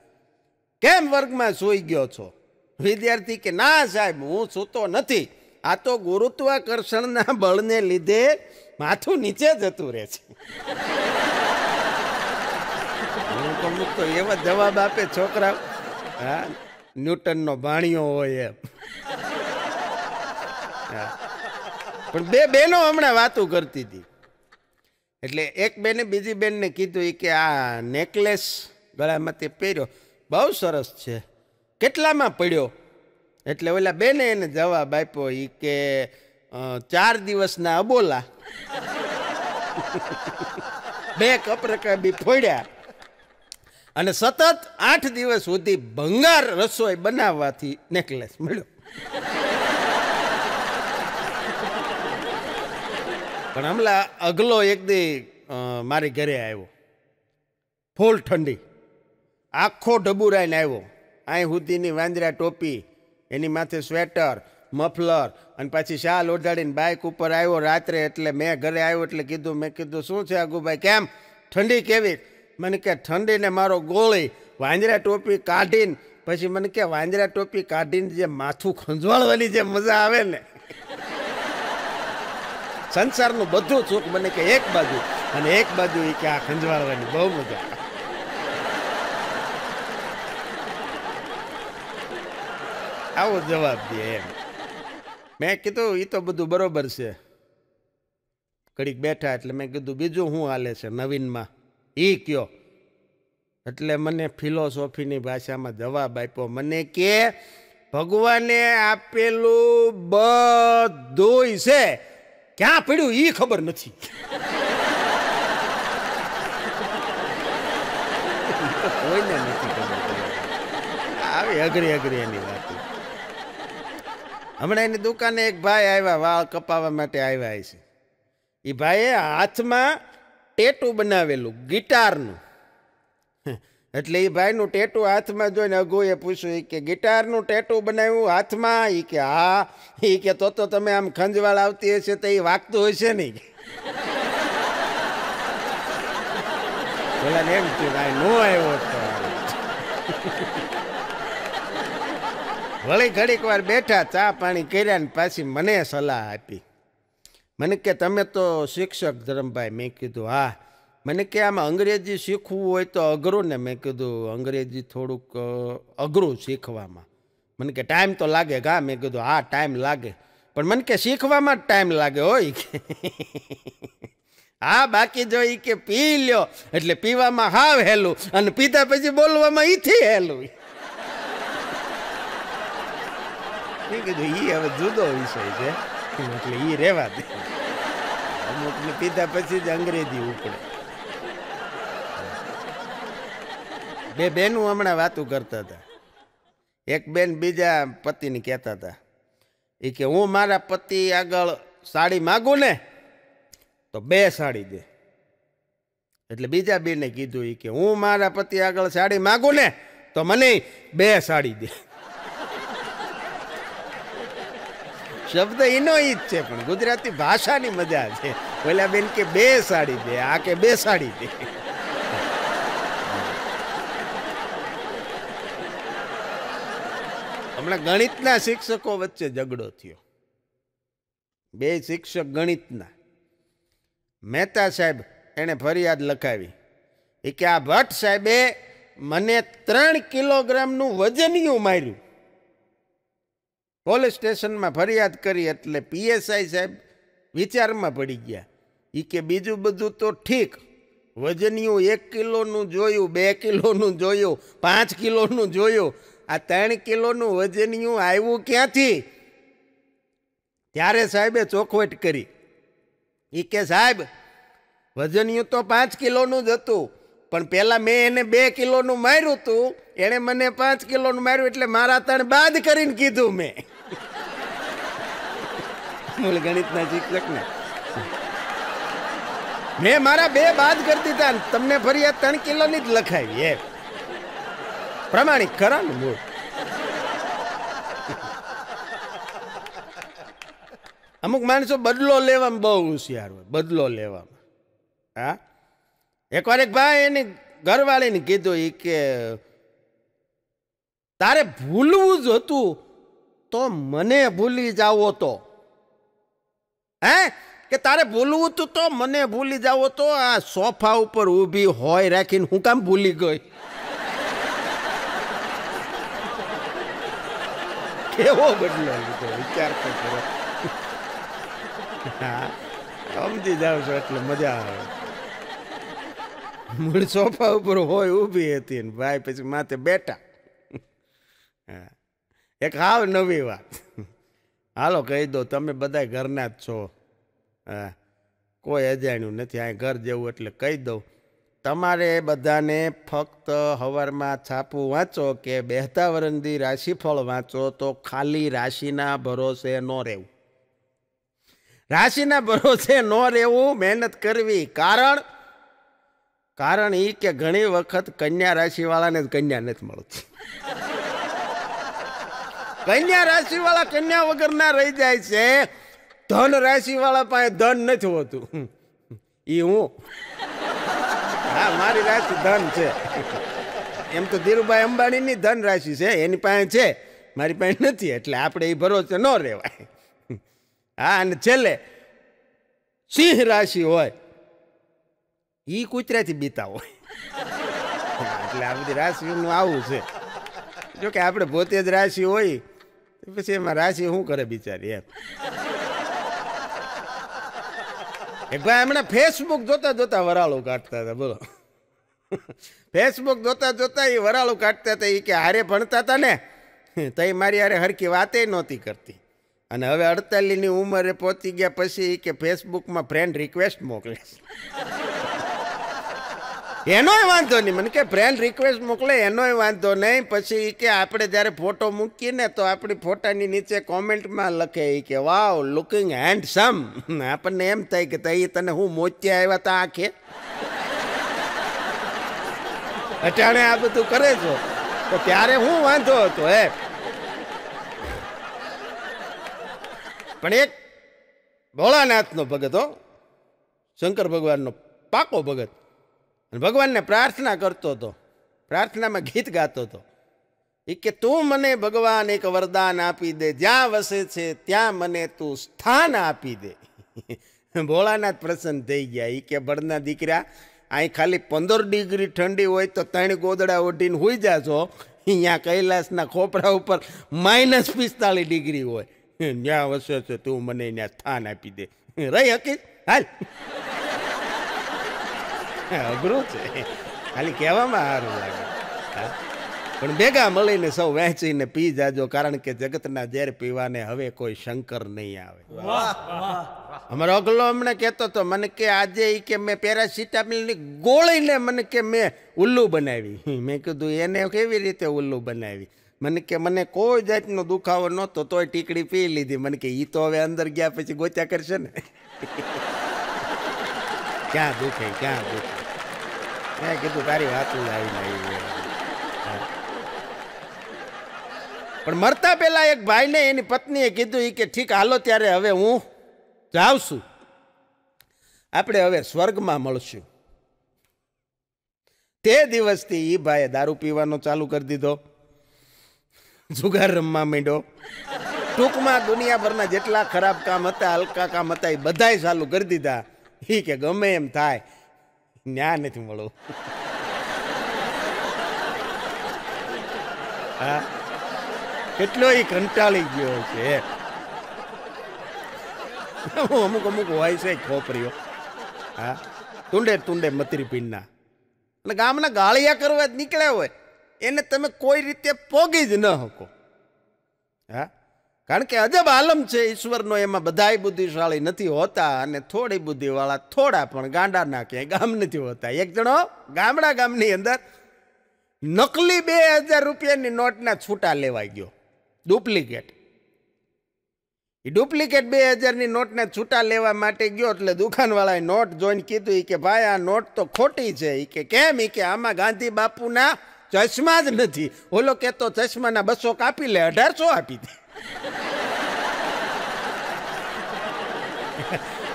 કેમ વર્ગમાં સૂઈ ગયો છો વિદ્યાર્થી કે ના સાહેબ હું સૂતો નથી આ તો ગુરુત્વાકર્ષણના બળને લીધે માથું નીચે જતું રહે છે હું તો મુક તો એવા જવાબ આપે છોકરા હા ન્યૂટનનો ભાણિયો હોય એમ પણ બે બેનો હમણાં વાતું કરતી હતી એટલે એક બેને બીજી બેનને કીધું એ કે આ નેકલેસ ગળામાંથી પહેર્યો બહુ સરસ છે કેટલામાં પડ્યો એટલે ઓલા બેને એને જવાબ આપ્યો એ કે ચાર દિવસના અબોલા બે કપરકાબી ફોડ્યા અને સતત આઠ દિવસ સુધી ભંગાર રસોઈ બનાવવાથી નેકલેસ મળ્યો પણ હમલા અગલો એક દી મારી ઘરે આવ્યો ફૂલ ઠંડી આખો ઢબુરાઈને આવ્યો અહીં સુધીની વાંદરા ટોપી એની માથે સ્વેટર મફલર અને પછી શાલ ઓઢાડીને બાઇક ઉપર આવ્યો રાત્રે એટલે મેં ઘરે આવ્યો એટલે કીધું મેં કીધું શું છે આગુભાઈ કેમ ઠંડી કેવી મને કે ઠંડીને મારો ગોળી વાંજરા ટોપી કાઢીને પછી મને કે વાંજરા ટોપી કાઢીને જે માથું ખંજવાળવાની જે મજા આવે ને સંસારનું બધું સુખ મને કે એક બાજુ અને એક બાજુ એ કે આ ખંજવાળવાની બહુ મજા આવો જવાબ દે એમ મેં કીધું એ તો બધું બરોબર છે ઘડીક બેઠા એટલે મેં કીધું બીજું શું હાલે છે નવીનમાં એ કયો એટલે મને ફિલોસોફીની ભાષામાં જવાબ આપ્યો મને કે ભગવાને આપેલું બધું છે ક્યાં પડ્યું એ ખબર નથી કોઈને નથી ખબર આવી અઘરી અઘરી એની વાત હમણાં એની દુકાને એક ભાઈ આવ્યા વાળ કપાવવા માટે આવ્યા છે એ ભાઈએ હાથમાં ટેટુ બનાવેલું ગિટારનું એટલે એ ભાઈનું ટેટુ હાથમાં જોઈને અઘોએ પૂછ્યું કે ગિટારનું ટેટુ બનાવ્યું હાથમાં એ કે હા એ કે તો તો તમે આમ ખંજવાળ આવતી હશે તો એ વાગતું હશે નહીં પેલા એમ ભાઈ નો આવ્યો તો વળી ઘડીક વાર બેઠા ચા પાણી કર્યા ને પાછી મને સલાહ આપી મને કે તમે તો શિક્ષક ધરમભાઈ મેં કીધું હા મને કે આમાં અંગ્રેજી શીખવું હોય તો અઘરું ને મેં કીધું અંગ્રેજી થોડુંક અઘરું શીખવામાં મને કે ટાઈમ તો લાગે ગા મેં કીધું હા ટાઈમ લાગે પણ મને કે શીખવામાં જ ટાઈમ લાગે હોય કે હા બાકી જો એ કે પી લ્યો એટલે પીવામાં હાવ હેલું અને પીતા પછી બોલવામાં ઈથી હેલું મેં કીધું એ હવે જુદો વિષય છે એટલે એ રહેવા દે અમુકને પીધા પછી જ અંગ્રેજી ઉપડે બે બેનું હમણાં વાતું કરતા હતા એક બેન બીજા પતિને કહેતા હતા એ કે હું મારા પતિ આગળ સાડી માગું ને તો બે સાડી દે એટલે બીજા બેને કીધું એ કે હું મારા પતિ આગળ સાડી માગું ને તો મને બે સાડી દે શબ્દ એનો ઈ જ છે પણ ગુજરાતી ભાષાની મજા છે ઓલા બેન કે બે સાડી દે આ કે બે સાડી દે હમણાં ગણિતના શિક્ષકો વચ્ચે ઝઘડો થયો બે શિક્ષક ગણિતના મહેતા સાહેબ એણે ફરિયાદ લખાવી એ કે આ ભટ્ટ સાહેબે મને ત્રણ કિલોગ્રામનું વજનિયું માર્યું પોલીસ સ્ટેશનમાં ફરિયાદ કરી એટલે પીએસઆઈ સાહેબ વિચારમાં પડી ગયા એ કે બીજું બધું તો ઠીક વજનિયું એક કિલોનું જોયું બે કિલોનું જોયું પાંચ કિલોનું જોયું આ ત્રણ કિલોનું વજનિયું આવ્યું ક્યાંથી ત્યારે સાહેબે ચોખવટ કરી એ કે સાહેબ વજનિયું તો પાંચ કિલોનું જ હતું પણ પહેલાં મેં એને બે કિલોનું માર્યું હતું એણે મને પાંચ કિલોનું માર્યું એટલે મારા ત્રણ બાદ કરીને કીધું મેં મૂળ ગણિતના શિક્ષકને મેં મારા બે બાદ કરી દીધા તમને ફરી આ ત્રણ કિલોની જ લખાવી એ પ્રમાણિક ખરા ને મૂળ અમુક માણસો બદલો લેવામાં બહુ હોશિયાર હોય બદલો લેવામાં હા એકવાર એક ભાઈ એની ઘરવાળીને કીધું એ કે તારે ભૂલવું જ હતું તો મને ભૂલી જાવો તો હે કે તારે બોલવું તું તો મને ભૂલી જાવો તો આ સોફા ઉપર ઊભી હોય રાખીને હું કામ ભૂલી ગઈ કેવો બદલો લીધો વિચાર તો કરો સમજી જાવ છો એટલે મજા આવે મૂળ સોફા ઉપર હોય ઊભી હતી ને ભાઈ પછી માથે બેઠા એક હાવ નવી વાત હાલો કહી દો તમે બધા ઘરના જ છો હા કોઈ અજાણ્યું નથી આ ઘર જેવું એટલે કહી દઉં તમારે બધાને ફક્ત હવારમાં છાપું વાંચો કે બેહતા વરંદી રાશિફળ વાંચો તો ખાલી રાશિના ભરોસે ન રહેવું રાશિના ભરોસે ન રહેવું મહેનત કરવી કારણ કારણ એ કે ઘણી વખત કન્યા રાશિવાળાને જ કન્યા નથી મળતી કન્યા રાશિવાળા કન્યા વગરના રહી જાય છે ધન રાશિવાળા પાસે ધન નથી હોતું એ હું હા મારી રાશિ ધન છે એમ તો ધીરુભાઈ અંબાણીની ધન રાશિ છે એની પાસે છે મારી પાસે નથી એટલે આપણે એ ભરોસે ન રહેવાય હા અને છેલ્લે સિંહ રાશિ હોય એ કૂતરાથી બીતા હોય એટલે આ બધી રાશિનું આવું છે જોકે આપણે પોતે જ રાશિ હોય પછી એમાં રાશિ શું કરે બિચારી એમ એક ભાઈ હમણાં ફેસબુક જોતા જોતા વરાળો કાઢતા હતા બોલો ફેસબુક જોતા જોતા એ વરાળો કાઢતા હતા એ કે હારે ભણતા હતા ને તો એ મારી હારે હરકી વાતે નહોતી કરતી અને હવે અડતાલીસની ઉંમરે પહોંચી ગયા પછી કે ફેસબુકમાં ફ્રેન્ડ રિક્વેસ્ટ મોકલે એનોય વાંધો નહીં મને કે ફ્રેન્ડ રિક્વેસ્ટ મોકલે એનોય વાંધો નહીં પછી કે આપણે જ્યારે ફોટો મૂકીએ ને તો આપણી ફોટાની નીચે કોમેન્ટમાં લખે એ કે વાવ લુકિંગ હેન્ડસમ આપણને એમ થાય કે તઈ તને હું મોચ્યા આવ્યા તા આંખે અટાણે આ બધું કરે છો તો ત્યારે હું વાંધો હતો હે પણ એક ભોળાનાથનો ભગત હો શંકર ભગવાનનો પાકો ભગત અને ભગવાનને પ્રાર્થના કરતો હતો પ્રાર્થનામાં ગીત ગાતો હતો એ કે તું મને ભગવાન એક વરદાન આપી દે જ્યાં વસે છે ત્યાં મને તું સ્થાન આપી દે ભોળાનાથ પ્રસન્ન થઈ ગયા એ કે બળના દીકરા અહીં ખાલી પંદર ડિગ્રી ઠંડી હોય તો ત્રણ ગોદડા ઓઢીને હોઈ જાશો અહીંયા કૈલાસના ખોપરા ઉપર માઇનસ પિસ્તાળીસ ડિગ્રી હોય જ્યાં વસે છે તું મને ત્યાં સ્થાન આપી દે રહી હકી હાલ અઘરું છે ખાલી કહેવામાં સારું લાગે પણ ભેગા મળીને સૌ વહેંચીને પી જાજો કારણ કે જગતના ઝેર પીવાને હવે કોઈ શંકર નહીં આવે અમારો અગલો હમણાં કહેતો હતો મને કે આજે એ કે મેં પેરાસિટામિલની ગોળીને મને કે મેં ઉલ્લુ બનાવી મેં કીધું એને કેવી રીતે ઉલ્લુ બનાવી મને કે મને કોઈ જાતનો દુખાવો નહોતો તોય ટીકડી પી લીધી મને કે એ તો હવે અંદર ગયા પછી ગોચા કરશે ને ક્યાં દુખે ક્યાં દુખે મેં કીધું તારી વાતું આવી આવી પણ મરતા પહેલાં એક ભાઈને એની પત્નીએ કીધું એ કે ઠીક હાલો ત્યારે હવે હું જાઉં છું આપણે હવે સ્વર્ગમાં મળશું તે દિવસથી એ ભાઈએ દારૂ પીવાનો ચાલુ કરી દીધો જુગાર રમવા માંડ્યો ટૂંકમાં દુનિયાભરના જેટલા ખરાબ કામ હતા હલકા કામ હતા એ બધાય ચાલુ કરી દીધા એ કે ગમે એમ થાય ન્યા નથી મળવું હા કેટલો એ કંટાળી ગયો છે અમુક અમુક હોય છે ખોપરીઓ હા તુંડે તુંડે મતરી પીણના એટલે ગામના ગાળિયા કરવા જ નીકળ્યા હોય એને તમે કોઈ રીતે પોગી જ ન શકો હા કારણ કે અજબ આલમ છે ઈશ્વરનો એમાં બધાય બુદ્ધિશાળી નથી હોતા અને થોડી બુદ્ધિવાળા થોડા પણ ગાંડાના ક્યાંય ગામ નથી હોતા એક જણો ગામડા ગામની અંદર નકલી બે હજાર રૂપિયાની નોટના છૂટા લેવા ગયો ડુપ્લિકેટ એ ડુપ્લિકેટ બે હજારની નોટને છૂટા લેવા માટે ગયો એટલે દુકાનવાળાએ નોટ જોઈને કીધું એ કે ભાઈ આ નોટ તો ખોટી છે એ કે કેમ એ કે આમાં ગાંધી બાપુના ચશ્મા જ નથી ઓલો કહેતો ચશ્માના બસો કાપી લે અઢારસો આપી દે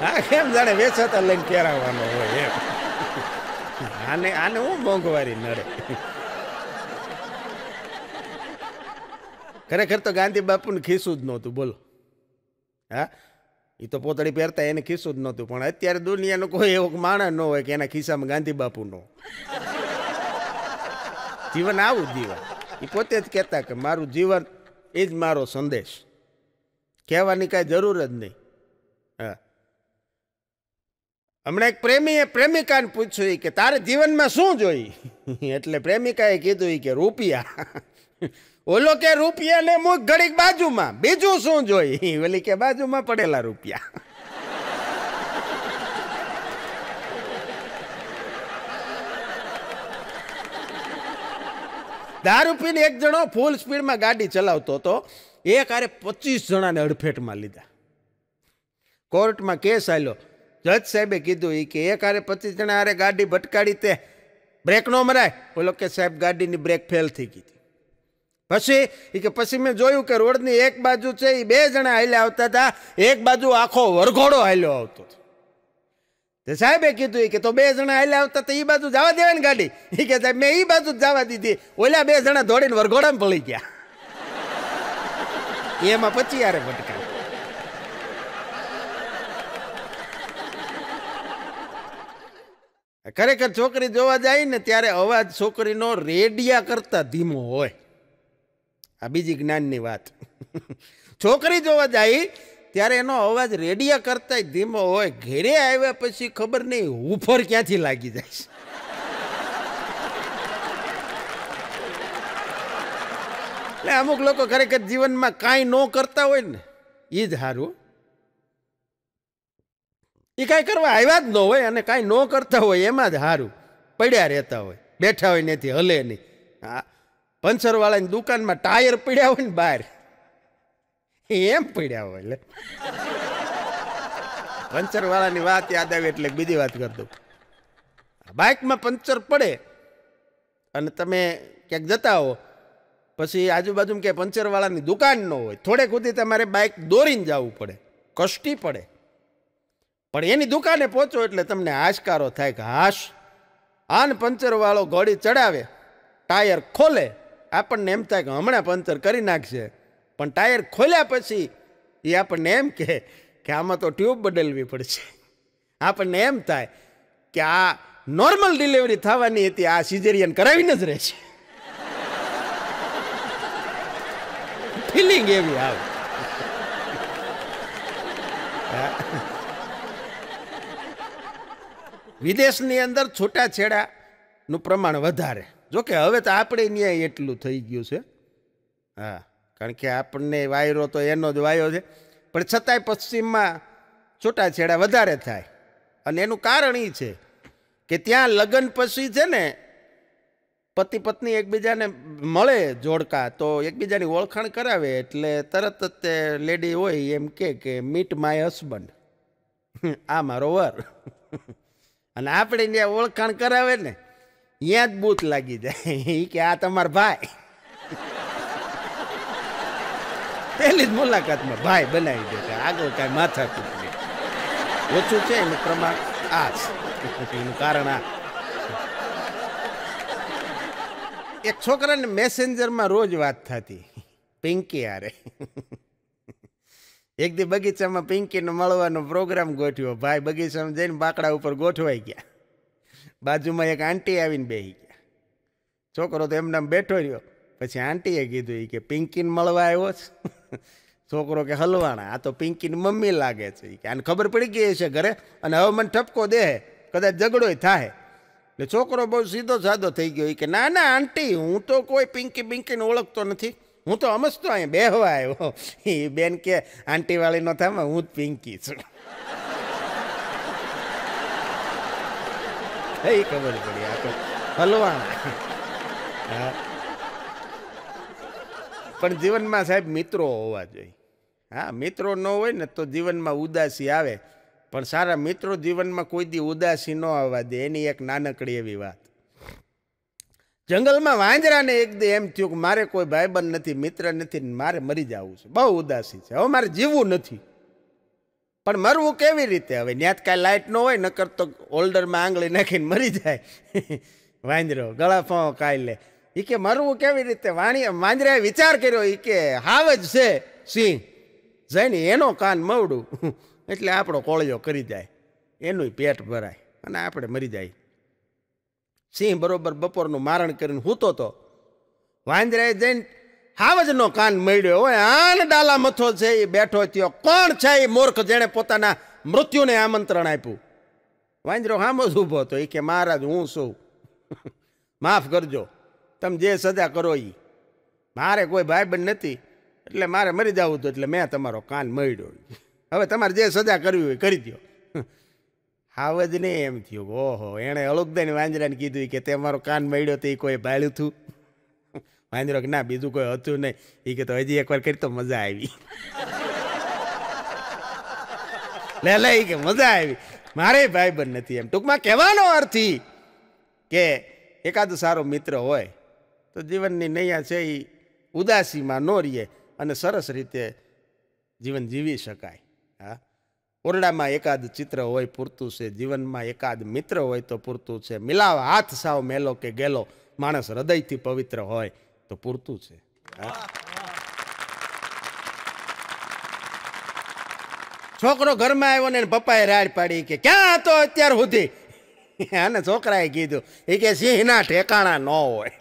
આ કેમ જાણે વેચાતા લઈને પહેરાવાનો હોય એમ આને આને હું મોંઘવારી નડે ખરેખર તો ગાંધી બાપુને ખીસું જ નહોતું બોલો હા એ તો પોતળી પહેરતા એને ખીસું જ નહોતું પણ અત્યારે દુનિયાનું કોઈ એવો માણસ ન હોય કે એના ખિસ્સામાં ગાંધી બાપુ નો જીવન આવું જીવન એ પોતે જ કહેતા કે મારું જીવન એ જ મારો સંદેશ કહેવાની કાંઈ જરૂર જ નહીં હા હમણાં એક પ્રેમીએ પ્રેમિકાને પૂછ્યું કે તારે જીવનમાં શું જોઈ એટલે પ્રેમિકાએ કીધું કે રૂપિયા ઓલો કે રૂપિયા ને મુખ ઘડીક બાજુમાં બીજું શું જોઈ ઓલી કે બાજુમાં પડેલા રૂપિયા દારૂ પીને એક જણો ફૂલ સ્પીડમાં ગાડી ચલાવતો હતો એ કારે પચીસ જણાને અડફેટમાં લીધા કોર્ટમાં કેસ આવ્યો જજ સાહેબે કીધું એ કે એ કારે પચીસ જણા અરે ગાડી ભટકાડી તે બ્રેક નો મરાય બોલો કે સાહેબ ગાડીની બ્રેક ફેલ થઈ ગઈ પછી એ કે પછી મેં જોયું કે રોડની એક બાજુ છે એ બે જણા હાલ્યા આવતા હતા એક બાજુ આખો વરઘોડો હાલ્યો આવતો હતો સાહેબે કીધું કે તો બે જણા એટલે આવતા તો એ બાજુ જવા દેવાય ને ગાડી એ કે સાહેબ મેં એ બાજુ જ જવા દીધી ઓલા બે જણા દોડીને વરઘોડામાં પડી ગયા એમાં પછી યારે ભટકા ખરેખર છોકરી જોવા જાય ને ત્યારે અવાજ છોકરીનો રેડિયા કરતા ધીમો હોય આ બીજી જ્ઞાનની વાત છોકરી જોવા જાય ત્યારે એનો અવાજ રેડિયા કરતા ધીમો હોય ઘેરે આવ્યા પછી ખબર નહીં ઉફર ક્યાંથી લાગી જાય છે એટલે અમુક લોકો ખરેખર જીવનમાં કાંઈ ન કરતા હોય ને એ જ સારું એ કાંઈ કરવા આવ્યા જ ન હોય અને કાંઈ ન કરતા હોય એમાં જ સારું પડ્યા રહેતા હોય બેઠા હોય નથી હલે નહીં હા પંચરવાળાની દુકાનમાં ટાયર પડ્યા હોય ને બહાર એમ પડ્યા હોય એટલે પંચર વાળાની વાત યાદ આવી એટલે બીજી વાત કરી દઉં બાઇકમાં પંચર પડે અને તમે ક્યાંક જતા હો પછી આજુબાજુમાં ક્યાંય પંચરવાળાની દુકાન ન હોય થોડે સુધી તમારે બાઇક દોરીને જવું પડે કષ્ટી પડે પણ એની દુકાને પહોંચો એટલે તમને હાશકારો થાય કે હાશ આન પંચરવાળો ઘોડી ચડાવે ટાયર ખોલે આપણને એમ થાય કે હમણાં પંચર કરી નાખશે પણ ટાયર ખોલ્યા પછી એ આપણને એમ કહે કે આમાં તો ટ્યુબ બદલવી પડશે આપણને એમ થાય કે આ નોર્મલ ડિલિવરી થવાની હતી આ સિઝેરિયન કરાવીને જ રહેશે ફિલિંગ એવી આવે વિદેશની અંદર છૂટાછેડાનું પ્રમાણ વધારે જોકે હવે તો આપણે ન્યાય એટલું થઈ ગયું છે હા કારણ કે આપણને વાયરો તો એનો જ વાયો છે પણ છતાંય પશ્ચિમમાં છૂટાછેડા વધારે થાય અને એનું કારણ એ છે કે ત્યાં લગ્ન પછી છે ને પતિ પત્ની એકબીજાને મળે જોડકા તો એકબીજાની ઓળખાણ કરાવે એટલે તરત જ તે લેડી હોય એમ કે કે મીટ માય હસબન્ડ આ મારો વર અને આપણે ત્યાં ઓળખાણ કરાવે ને ત્યાં જ બૂથ લાગી જાય એ કે આ તમારા ભાઈ પહેલી જ મુલાકાતમાં ભાઈ બનાવી દેતા આગળ કાંઈ માથા કૂટલી ઓછું છે એનું પ્રમાણ આ છે એનું કારણ આ એક છોકરાને મેસેન્જરમાં રોજ વાત થતી પિંકી આરે એક દી બગીચામાં પિંકીને મળવાનો પ્રોગ્રામ ગોઠવ્યો ભાઈ બગીચામાં જઈને બાકડા ઉપર ગોઠવાઈ ગયા બાજુમાં એક આંટી આવીને બેહી ગયા છોકરો તો એમનામ બેઠો રહ્યો પછી આંટીએ કીધું એ કે પિંકીને મળવા આવ્યો છે છોકરો કે હલવાણા આ તો પિંકીની મમ્મી લાગે છે કે આને ખબર પડી ગઈ હશે ઘરે અને હવે મને ઠપકો દે કદાચ ઝઘડો થાય એટલે છોકરો બહુ સીધો સાદો થઈ ગયો કે ના ના આંટી હું તો કોઈ પિંકી પિંકીને ઓળખતો નથી હું તો અમસ્તો અહીં બેહવા આવ્યો એ બેન કે આંટીવાળી નો થામાં હું જ પિંકી છું એ ખબર પડી આ તો હલવાણા હા પણ જીવનમાં સાહેબ મિત્રો હોવા જોઈએ હા મિત્રો ન હોય ને તો જીવનમાં ઉદાસી આવે પણ સારા મિત્રો જીવનમાં કોઈ દી ઉદાસી ન આવવા દે એની એક નાનકડી એવી વાત જંગલમાં વાંજરાને એક દે એમ થયું કે મારે કોઈ ભાઈબંધ નથી મિત્ર નથી મારે મરી જવું છે બહુ ઉદાસી છે હવે મારે જીવવું નથી પણ મરવું કેવી રીતે હવે ત્યાં ન્યાત કાંઈ લાઇટ ન હોય નકર તો ઓલ્ડરમાં આંગળી નાખીને મરી જાય વાંજરો ગળા ફો કાંઈ લે એ કે મરવું કેવી રીતે વાણી માંજરે વિચાર કર્યો એ કે હાવ જ છે સિંહ જઈને એનો કાન મવડું એટલે આપણો કોળિયો કરી જાય એનું પેટ ભરાય અને આપણે મરી જાય સિંહ બરોબર બપોરનું મારણ કરીને હૂતો તો વાંદરાએ જઈને હાવજનો કાન મળ્યો હોય આન ડાલા મથો છે એ બેઠો થયો કોણ છે એ મૂર્ખ જેણે પોતાના મૃત્યુને આમંત્રણ આપ્યું વાંદરો હામ જ ઊભો હતો એ કે મહારાજ હું છું માફ કરજો તમે જે સજા કરો એ મારે કોઈ ભાઈબંધ નથી એટલે મારે મરી જવું હતું એટલે મેં તમારો કાન મળ્યો હવે તમારે જે સજા કરવી હોય કરી દો હાવ જ નહીં એમ થયું ઓહો એણે અળુગદાની વાંજરાને કીધું કે તે કાન મળ્યો તો એ કોઈ ભાળ્યું હતું વાંજરો કે ના બીજું કોઈ હતું નહીં એ કે તો હજી એકવાર કરી તો મજા આવી લે લે કે મજા આવી મારે ભાઈબંધ નથી એમ ટૂંકમાં કહેવાનો અર્થ કે એકાદ સારો મિત્ર હોય તો જીવનની નૈયા છે એ ઉદાસીમાં નો રહીએ અને સરસ રીતે જીવન જીવી શકાય હા ઓરડામાં એકાદ ચિત્ર હોય પૂરતું છે જીવનમાં એકાદ મિત્ર હોય તો પૂરતું છે મિલાવ હાથ સાવ મેલો કે ગેલો માણસ હૃદયથી પવિત્ર હોય તો પૂરતું છે છોકરો ઘરમાં આવ્યો ને પપ્પાએ રાડ પાડી કે ક્યાં હતો અત્યાર સુધી અને છોકરાએ કીધું એ કે સિંહના ઠેકાણા ન હોય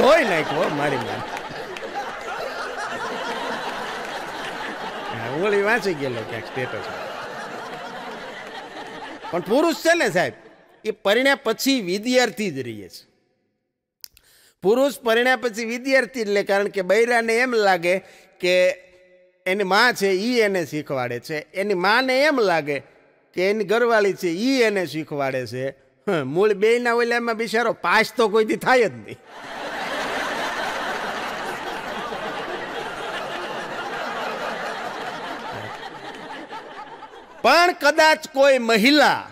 ધોઈ નાખ્યો મારી મારી ઓળી વાંચી ગયેલો ક્યાંક સ્ટેટસ પણ પુરુષ છે ને સાહેબ એ પરિણ્યા પછી વિદ્યાર્થી જ રહીએ છે પુરુષ પરિણ્યા પછી વિદ્યાર્થી એટલે કારણ કે બૈરાને એમ લાગે કે એની મા છે એ એને શીખવાડે છે એની માને એમ લાગે કે એની ઘરવાળી છે એ એને શીખવાડે છે મૂળ બેયના ઓલામાં બિચારો પાસ તો કોઈથી થાય જ નહીં પણ કદાચ કોઈ મહિલા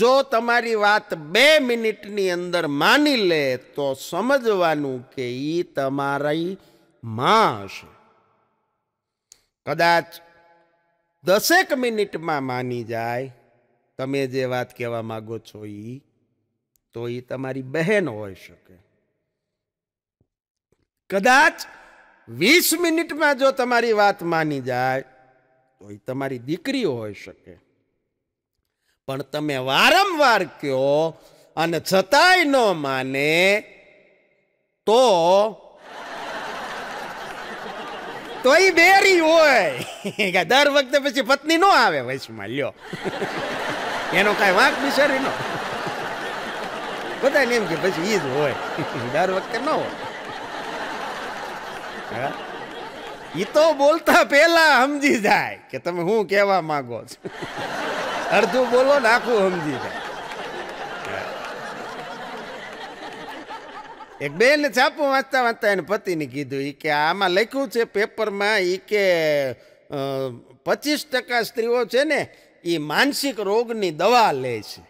જો તમારી વાત બે મિનિટની અંદર માની લે તો સમજવાનું કે એ તમારી માં હશે કદાચ દસેક મિનિટમાં માની જાય તમે જે વાત કહેવા માગો છો એ તો એ તમારી બહેન હોઈ શકે કદાચ વીસ મિનિટમાં જો તમારી વાત માની જાય તો એ તમારી દીકરી હોઈ શકે પણ તમે વારંવાર કહો અને છતાંય ન માને તો તો એ બેરી હોય કે દર વખતે પછી પત્ની નો આવે વચમાં લ્યો એનો કાંઈ વાંક બિચારી નો બધાને એમ કે પછી એ જ હોય દર વખતે ન હોય હા એ તો બોલતા પહેલા સમજી જાય કે તમે હું કહેવા માગો છો અડધું બોલો ને આખું સમજી જાય એક બેન છાપું વાંચતા વાંચતા એને પતિને કીધું એ કે આમાં લખ્યું છે પેપરમાં એ કે પચીસ ટકા સ્ત્રીઓ છે ને એ માનસિક રોગની દવા લે છે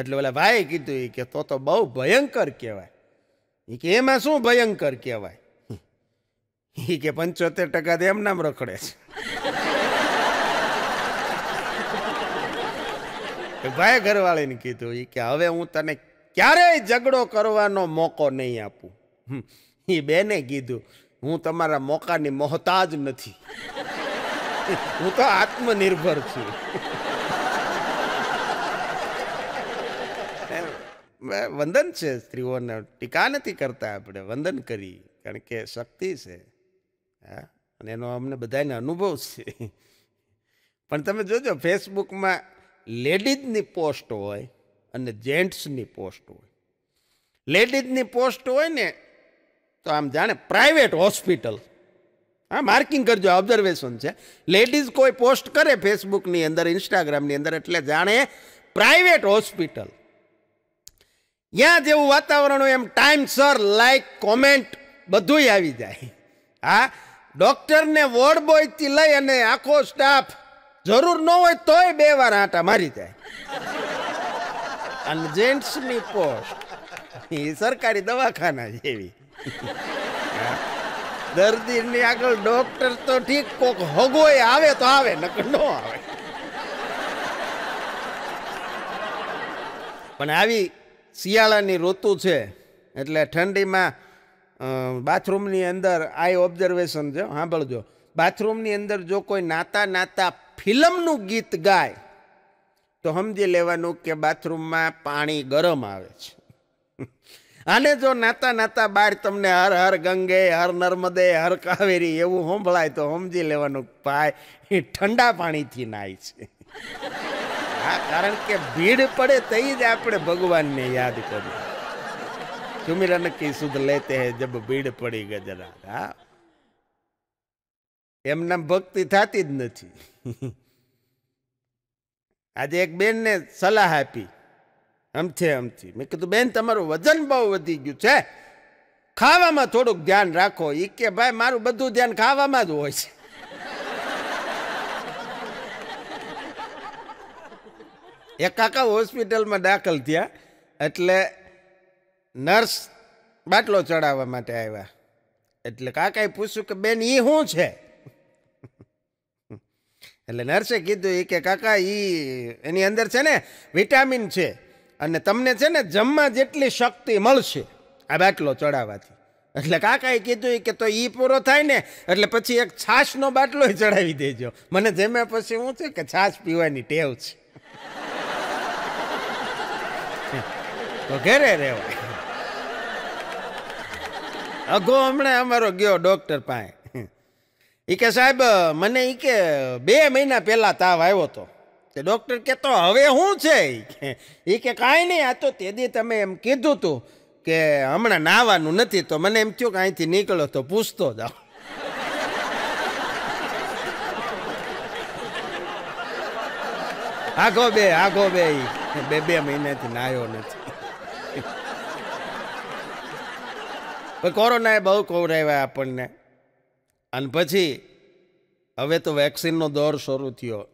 એટલે ઓલા ભાઈ કીધું એ કે તો તો બહુ ભયંકર કહેવાય એ કે એમાં શું ભયંકર કહેવાય એ કે પંચોતેર ટકા તો એમ રખડે છે ભાઈ ઘરવાળીને કીધું એ કે હવે હું તને ક્યારેય ઝઘડો કરવાનો મોકો નહીં આપું એ બેને કીધું હું તમારા મોકાની મોહતાજ નથી હું તો આત્મનિર્ભર છું વંદન છે સ્ત્રીઓને ટીકા નથી કરતા આપણે વંદન કરી કારણ કે શક્તિ છે હા અને એનો અમને બધાને અનુભવ છે પણ તમે જોજો ફેસબુકમાં લેડીઝની પોસ્ટ હોય અને જેન્ટ્સની પોસ્ટ હોય લેડીઝની પોસ્ટ હોય ને તો આમ જાણે પ્રાઇવેટ હોસ્પિટલ હા માર્કિંગ કરજો ઓબ્ઝર્વેશન છે લેડીઝ કોઈ પોસ્ટ કરે ફેસબુકની અંદર ઇન્સ્ટાગ્રામની અંદર એટલે જાણે પ્રાઇવેટ હોસ્પિટલ ત્યાં જેવું વાતાવરણ હોય એમ ટાઈમસર લાઈક કોમેન્ટ બધુંય આવી જાય હા ડોક્ટરને વોર્ડ બોયથી લઈ અને આખો સ્ટાફ જરૂર ન હોય તોય બે વાર આટા મારી જાય અને જેન્ટ્સની પોસ્ટ એ સરકારી દવાખાના જેવી દર્દીની આગળ ડોક્ટર તો ઠીક કોક હગોય આવે તો આવે નકર ન આવે પણ આવી શિયાળાની ઋતુ છે એટલે ઠંડીમાં બાથરૂમની અંદર આઈ ઓબ્ઝર્વેશન છે સાંભળજો બાથરૂમની અંદર જો કોઈ નાતા નાતા ફિલ્મનું ગીત ગાય તો સમજી લેવાનું કે બાથરૂમમાં પાણી ગરમ આવે છે આને જો નાતા નાતા બહાર તમને હર હર ગંગે હર નર્મદે હર કાવેરી એવું સંભળાય તો સમજી લેવાનું ભાઈ એ ઠંડા પાણીથી નાય છે હા કારણ કે ભીડ પડે તઈ જ આપણે ભગવાનને યાદ કરીએ चुमिरन की सुध लेते हैं जब ભીડ પડી ગજરા હા એમના ભક્તિ થતી જ નથી આજે એક બેનને સલાહ આપી અમથે અમથી મેં કીધું બેન તમારું વજન બહુ વધી ગયું છે ખાવામાં થોડુંક ધ્યાન રાખો એ કે ભાઈ મારું બધું ધ્યાન ખાવામાં જ હોય છે એક કાકા હોસ્પિટલમાં દાખલ થયા એટલે નર્સ બાટલો ચડાવવા માટે આવ્યા એટલે કાકાએ પૂછ્યું કે બેન એ શું છે એટલે નર્સે કીધું એ કે કાકા એ એની અંદર છે ને વિટામિન છે અને તમને છે ને જમવા જેટલી શક્તિ મળશે આ બાટલો ચડાવવાથી એટલે કાકાએ કીધું કે તો એ પૂરો થાય ને એટલે પછી એક છાશનો બાટલો ચડાવી દેજો મને જમ્યા પછી હું છે કે છાશ પીવાની ટેવ છે તો ઘેરે રહેવાય અઘો હમણાં અમારો ગયો ડૉક્ટર પાસે એ કે સાહેબ મને એ કે બે મહિના પહેલાં તાવ આવ્યો હતો તે ડૉક્ટર કે તો હવે શું છે એ કે કાંઈ નહીં આ તો તે દી તમે એમ કીધું હતું કે હમણાં નાહવાનું નથી તો મને એમ થયું કે અહીંથી નીકળો તો પૂછતો જાઓ આગો બે આખો બે બે બે મહિનાથી નાહ્યો નથી કોરોના એ બહુ કોરાવ્યા આપણને અને પછી હવે તો વેક્સિનનો દોર શરૂ થયો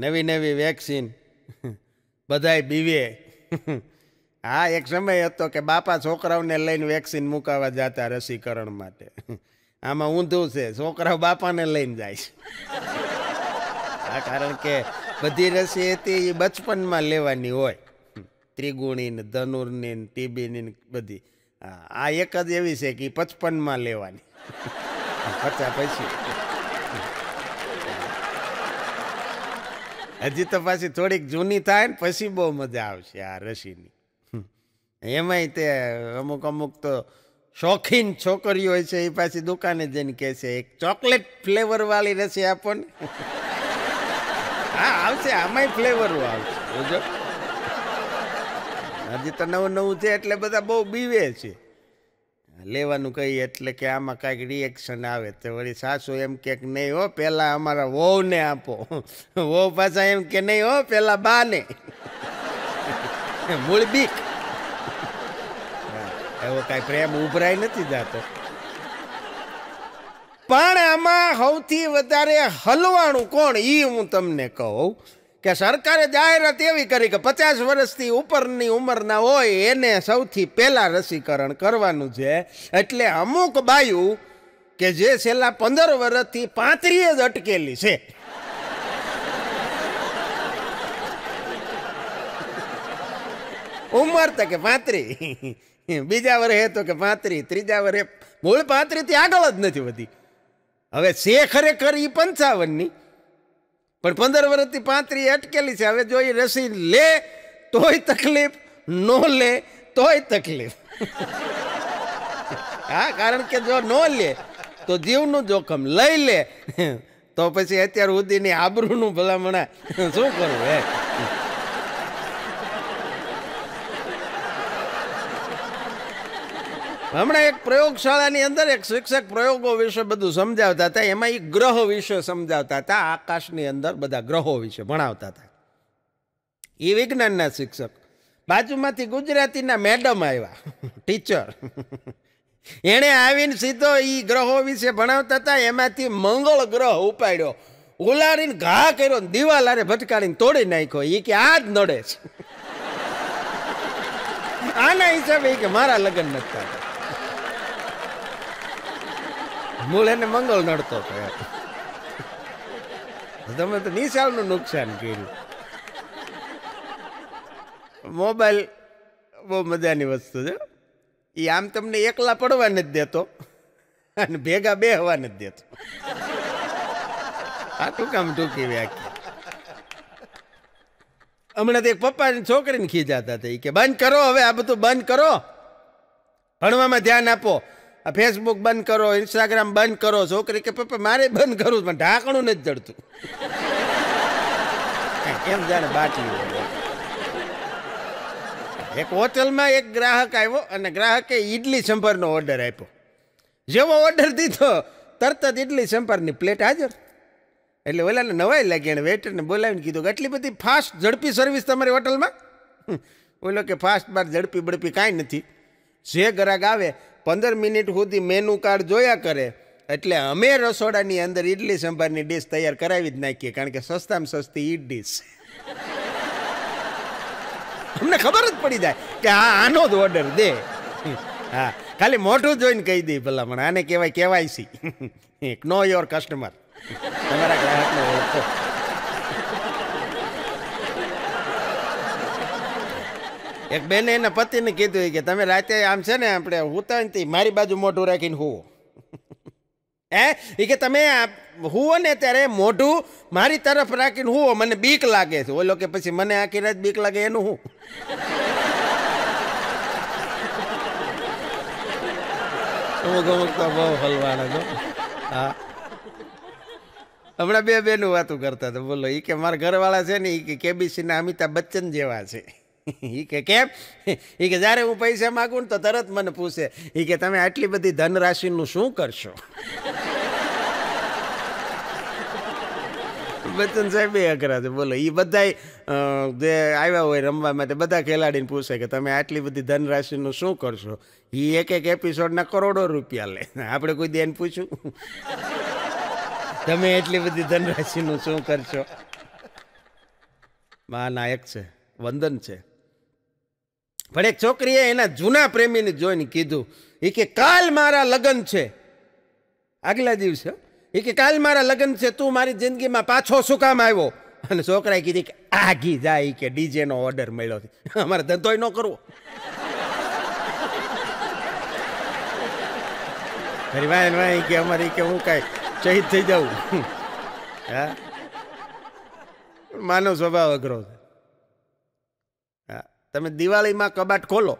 નવી નવી વેક્સિન બધાય બીવે હા એક સમય હતો કે બાપા છોકરાઓને લઈને વેક્સિન મુકાવા જતા રસીકરણ માટે આમાં ઊંધું છે છોકરાઓ બાપાને લઈને જાય છે આ કારણ કે બધી રસી હતી એ બચપનમાં લેવાની હોય ત્રિગુણીને ધનુરની ટીબીની બધી આ એક જ એવી છે કે પચપનમાં લેવાની પચાસ પછી હજી તો પાછી થોડીક જૂની થાય ને પછી બહુ મજા આવશે આ રસીની એમાંય તે અમુક અમુક તો શોખીન છોકરીઓ હોય છે એ પાછી દુકાને જઈને કહે છે એક ચોકલેટ ફ્લેવરવાળી રસી આપો ને હા આવશે આમાંય ફ્લેવરો આવશે બોજો હજી તો નવું નવું છે એટલે બધા બહુ બીવે છે લેવાનું કહીએ એટલે કે આમાં કાંઈક રિએક્શન આવે તો વળી સાસુ એમ કે નહીં હો પહેલાં અમારા વહુને આપો વહુ પાછા એમ કે નહીં હો પહેલાં બાને મૂળ બીક એવો કાંઈ પ્રેમ ઉભરાય નથી જાતો પણ આમાં સૌથી વધારે હલવાનું કોણ એ હું તમને કહું કે સરકારે જાહેરાત એવી કરી કે પચાસ વર્ષથી ઉપરની ઉંમરના હોય એને સૌથી પહેલાં રસીકરણ કરવાનું છે એટલે અમુક બાયુ કે જે છેલ્લા પંદર વર્ષથી પાંત્રીએ જ અટકેલી છે ઉંમર તો કે પાંત્રી બીજા વર્ષે તો કે પાંત્રી ત્રીજા વર્ષે મૂળ પાંત્રીથી આગળ જ નથી વધી હવે છે ખરેખર ઈ પંચાવનની પણ પંદર વર્ષથી પાંત્રી અટકેલી છે હવે જો એ રસી લે તોય તકલીફ ન લે તોય તકલીફ હા કારણ કે જો ન લે તો જીવનું જોખમ લઈ લે તો પછી અત્યાર સુધીની આબરૂનું ભલામણા શું કરવું હે હમણાં એક પ્રયોગશાળાની અંદર એક શિક્ષક પ્રયોગો વિશે બધું સમજાવતા હતા એમાં એ ગ્રહ વિશે સમજાવતા હતા આકાશની અંદર બધા ગ્રહો વિશે ભણાવતા હતા એ વિજ્ઞાનના શિક્ષક બાજુમાંથી ગુજરાતીના મેડમ આવ્યા ટીચર એણે આવીને સીધો એ ગ્રહો વિશે ભણાવતા હતા એમાંથી મંગળ ગ્રહ ઉપાડ્યો ઉલાડીને ઘા કર્યો દિવાલ આરે ભટકાડીને તોડી નાખ્યો એ કે આ જ નડે છે આના હિસાબે કે મારા લગ્ન નથી થતા મૂળ એને મંગળ નડતો હતો તમે તો નિશાળનું નુકસાન કર્યું મોબાઈલ બહુ મજાની વસ્તુ છે એ આમ તમને એકલા પડવા નથી દેતો અને ભેગા બે હવા નથી દેતો આ ટૂંકામ ટૂંકી વ્યાખ્યા હમણાં તો એક પપ્પાની છોકરીને ખીજાતા હતા એ કે બંધ કરો હવે આ બધું બંધ કરો ભણવામાં ધ્યાન આપો આ ફેસબુક બંધ કરો ઇન્સ્ટાગ્રામ બંધ કરો છોકરી કે પપ્પા મારે બંધ કરું પણ ઢાંકણું નથી જડતું કેમ જાણે બાટલી એક હોટલમાં એક ગ્રાહક આવ્યો અને ગ્રાહકે ઈડલી સંભારનો ઓર્ડર આપ્યો જેવો ઓર્ડર દીધો તરત જ ઈડલી સંભારની પ્લેટ હાજર એટલે ઓલાને નવાઈ લાગી અને વેટરને બોલાવીને કીધું કે આટલી બધી ફાસ્ટ ઝડપી સર્વિસ તમારી હોટલમાં ઓલો કે ફાસ્ટ બાર ઝડપી બડપી કાંઈ નથી જે ગ્રાહક આવે પંદર મિનિટ સુધી મેનુ કાર્ડ જોયા કરે એટલે અમે રસોડાની અંદર ઇડલી સંભારની ડીશ તૈયાર કરાવી જ નાખીએ કારણ કે સસ્તામાં સસ્તી ઈ ડીશ અમને ખબર જ પડી જાય કે હા આનો જ ઓર્ડર દે હા ખાલી મોઢું જોઈને કહી દઈ ભલામણ આને કહેવાય કહેવાય સી નો યોર કસ્ટમર તમારા ગ્રાહકને ઓળખો એક બેને એને પતિને કીધું કે તમે રાતે આમ છે ને આપણે હુતા નથી મારી બાજુ મોઢું રાખીને હુવો હે એ કે તમે હુવો ને ત્યારે મોઢું મારી તરફ રાખીને હુવો મને બીક લાગે છે ઓલો કે પછી મને આખી રાત બીક લાગે એનું હું અમુક અમુક તો બહુ હલવાના છો હા હમણાં બે બેનું વાતું કરતા હતા બોલો એ કે મારા ઘરવાળા છે ને એ કે કેબીસીના અમિતાભ બચ્ચન જેવા છે એ કે કેમ એ કે જ્યારે હું પૈસા માગું ને તો તરત મને પૂછે એ કે તમે આટલી બધી ધનરાશિનું શું કરશો બચ્ચન સાહેબ એ અઘરા છે બોલો એ બધા જે આવ્યા હોય રમવા માટે બધા ખેલાડીને પૂછે કે તમે આટલી બધી ધનરાશિનું શું કરશો એ એક એક એપિસોડના કરોડો રૂપિયા લે આપણે કોઈ દેન પૂછ્યું તમે એટલી બધી ધનરાશિનું શું કરશો મા નાયક છે વંદન છે પણ એક છોકરીએ એના જૂના પ્રેમીને જોઈને કીધું એ કે કાલ મારા લગ્ન છે આગલા દિવસે એ કે કાલ મારા લગ્ન છે તું મારી જિંદગીમાં પાછો શું કામ આવ્યો અને છોકરાએ કીધી કે આગી જાય કે ડીજેનો ઓર્ડર મળ્યો છે અમારે ધંધોય ન કરવો વાય વાય કે અમારે કે હું કાંઈ શહીદ થઈ જાઉં હા માનવ સ્વભાવ અઘરો છે તમે દિવાળીમાં કબાટ ખોલો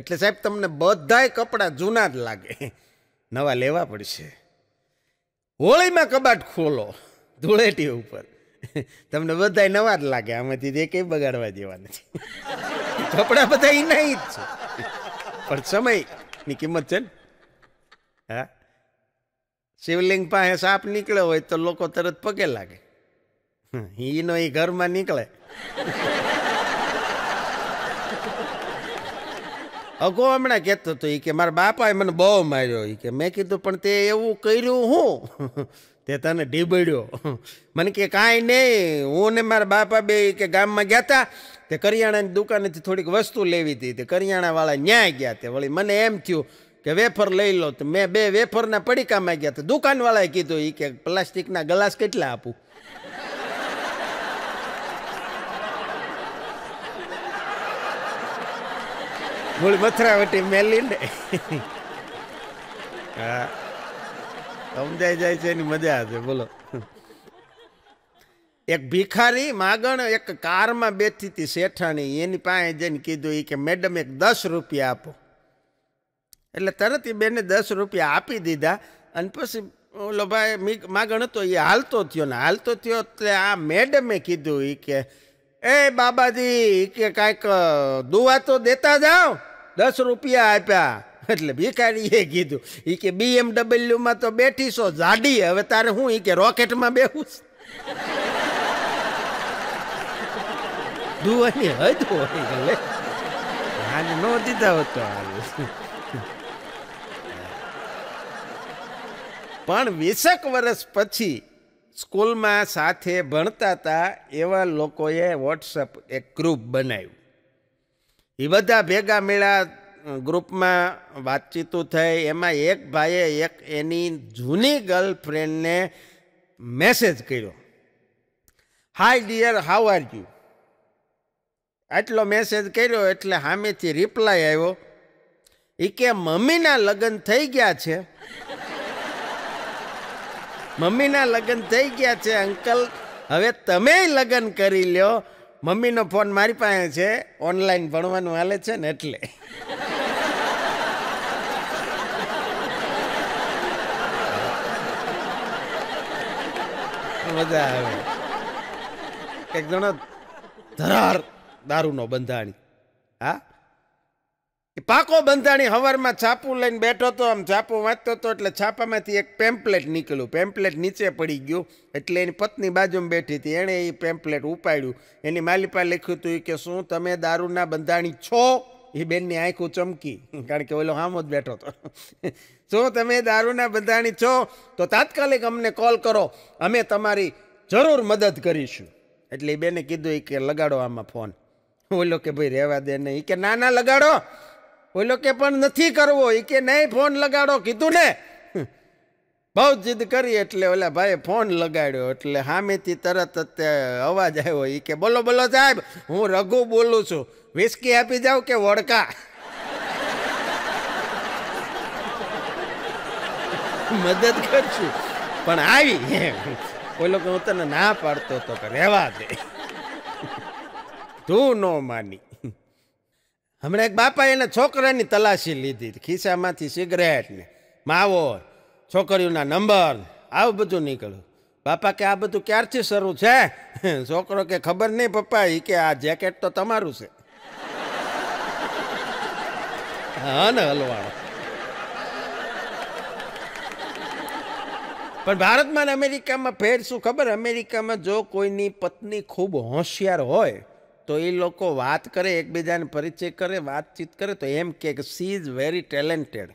એટલે સાહેબ તમને બધાય કપડાં જૂના જ લાગે નવા લેવા પડશે હોળીમાં કબાટ ખોલો ધૂળેટી ઉપર તમને બધાય નવા જ લાગે આમાંથી જે કંઈ બગાડવા જેવા નથી કપડાં બધા એના જ છે પણ સમયની કિંમત છે ને હા શિવલિંગ પાસે સાપ નીકળ્યો હોય તો લોકો તરત પગે લાગે એનો એ ઘરમાં નીકળે અગો હમણાં કહેતો હતો એ કે મારા બાપાએ મને બહુ માર્યો એ કે મેં કીધું પણ તે એવું કર્યું હું તે તને ઢીબડ્યો મને કે કાંઈ નહીં હું ને મારા બાપા બે કે ગામમાં ગયા હતા તે કરિયાણાની દુકાનેથી થોડીક વસ્તુ લેવી હતી તે કરિયાણાવાળા ન્યાય ગયા તે વળી મને એમ થયું કે વેફર લઈ લો તો મેં બે વેફરના પડીકામાં ગયા તો દુકાનવાળાએ કીધું એ કે પ્લાસ્ટિકના ગ્લાસ કેટલા આપું મૂળ મથરાવટી મેલી ને હા સમજાઈ જાય છે એની મજા આવે બોલો એક ભિખારી માગણ એક કારમાં બેઠી હતી શેઠાણી એની પાસે જઈને કીધું એ કે મેડમ એક દસ રૂપિયા આપો એટલે તરત એ બેને દસ રૂપિયા આપી દીધા અને પછી ઓલો ભાઈ માગણ હતો એ હાલતો થયો ને હાલતો થયો એટલે આ મેડમે કીધું એ કે એ બાબાજી કે કાંઈક દુવા તો દેતા જાઓ દસ રૂપિયા આપ્યા એટલે ભિખારીએ કીધું એ કે બીએમડબલ્યુમાં તો બેઠીશો જાડી હવે તારે હું એ કે રોકેટમાં બેહું દુવાની હદ હોય લે હાલ ન દીધા હોત હાલ પણ વીસેક વર્ષ પછી સ્કૂલમાં સાથે ભણતા હતા એવા લોકોએ વોટ્સઅપ એક ગ્રુપ બનાવ્યું એ બધા ભેગા મેળા ગ્રુપમાં વાતચીતો થઈ એમાં એક ભાઈએ એક એની જૂની ગર્લફ્રેન્ડને મેસેજ કર્યો hi dear how are you આટલો મેસેજ કર્યો એટલે સામેથી રિપ્લાય આવ્યો એ કે મમ્મીના લગ્ન થઈ ગયા છે મમ્મીના લગ્ન થઈ ગયા છે અંકલ હવે તમે લગ્ન કરી લ્યો મમ્મીનો ફોન મારી પાસે છે ઓનલાઈન ભણવાનું હાલે છે ને એટલે મજા આવે એક જણો ધરાર દારૂનો બંધાણી હા પાકો બંધાણી હવારમાં છાપું લઈને બેઠો હતો આમ છાપું વાંચતો હતો એટલે છાપામાંથી એક પેમ્પલેટ નીકળ્યું પેમ્પલેટ નીચે પડી ગયું એટલે એની પત્ની બાજુમાં બેઠી હતી એણે એ પેમ્પલેટ ઉપાડ્યું એની માલિપા લખ્યું હતું કે શું તમે દારૂના બંધાણી છો એ બેનની આંખું ચમકી કારણ કે ઓલો હામો જ બેઠો હતો શું તમે દારૂના બંધાણી છો તો તાત્કાલિક અમને કોલ કરો અમે તમારી જરૂર મદદ કરીશું એટલે એ બેને કીધું કે લગાડો આમાં ફોન ઓલો કે ભાઈ રહેવા દે નહીં કે ના ના લગાડો ઓલો કે પણ નથી કરવો એ કે નહીં ફોન લગાડો કીધું ને બહુ જીદ કરી એટલે ઓલા ભાઈ ફોન લગાડ્યો એટલે સામેથી તરત જ અવાજ આવ્યો એ કે બોલો બોલો સાહેબ હું રઘુ બોલું છું વિસ્કી આપી જાઉં કે વડકા મદદ કરશું પણ આવી કોઈ કે હું તને ના પાડતો તો રહેવા દે તું ન માની હમણાં એક બાપા એને છોકરાની તલાશી લીધી ખિસ્સામાંથી સિગરેટ માવો છોકરીઓના નંબર આવું બધું નીકળ્યું બાપા કે આ બધું ક્યારથી શરૂ છે છોકરો કે ખબર નહીં પપ્પા એ કે આ જેકેટ તો તમારું છે હા ને હલવાળો પણ ભારતમાં અને અમેરિકામાં ફેર શું ખબર અમેરિકામાં જો કોઈની પત્ની ખૂબ હોશિયાર હોય તો એ લોકો વાત કરે એકબીજાને પરિચય કરે વાતચીત કરે તો એમ કે સી ઇઝ વેરી ટેલેન્ટેડ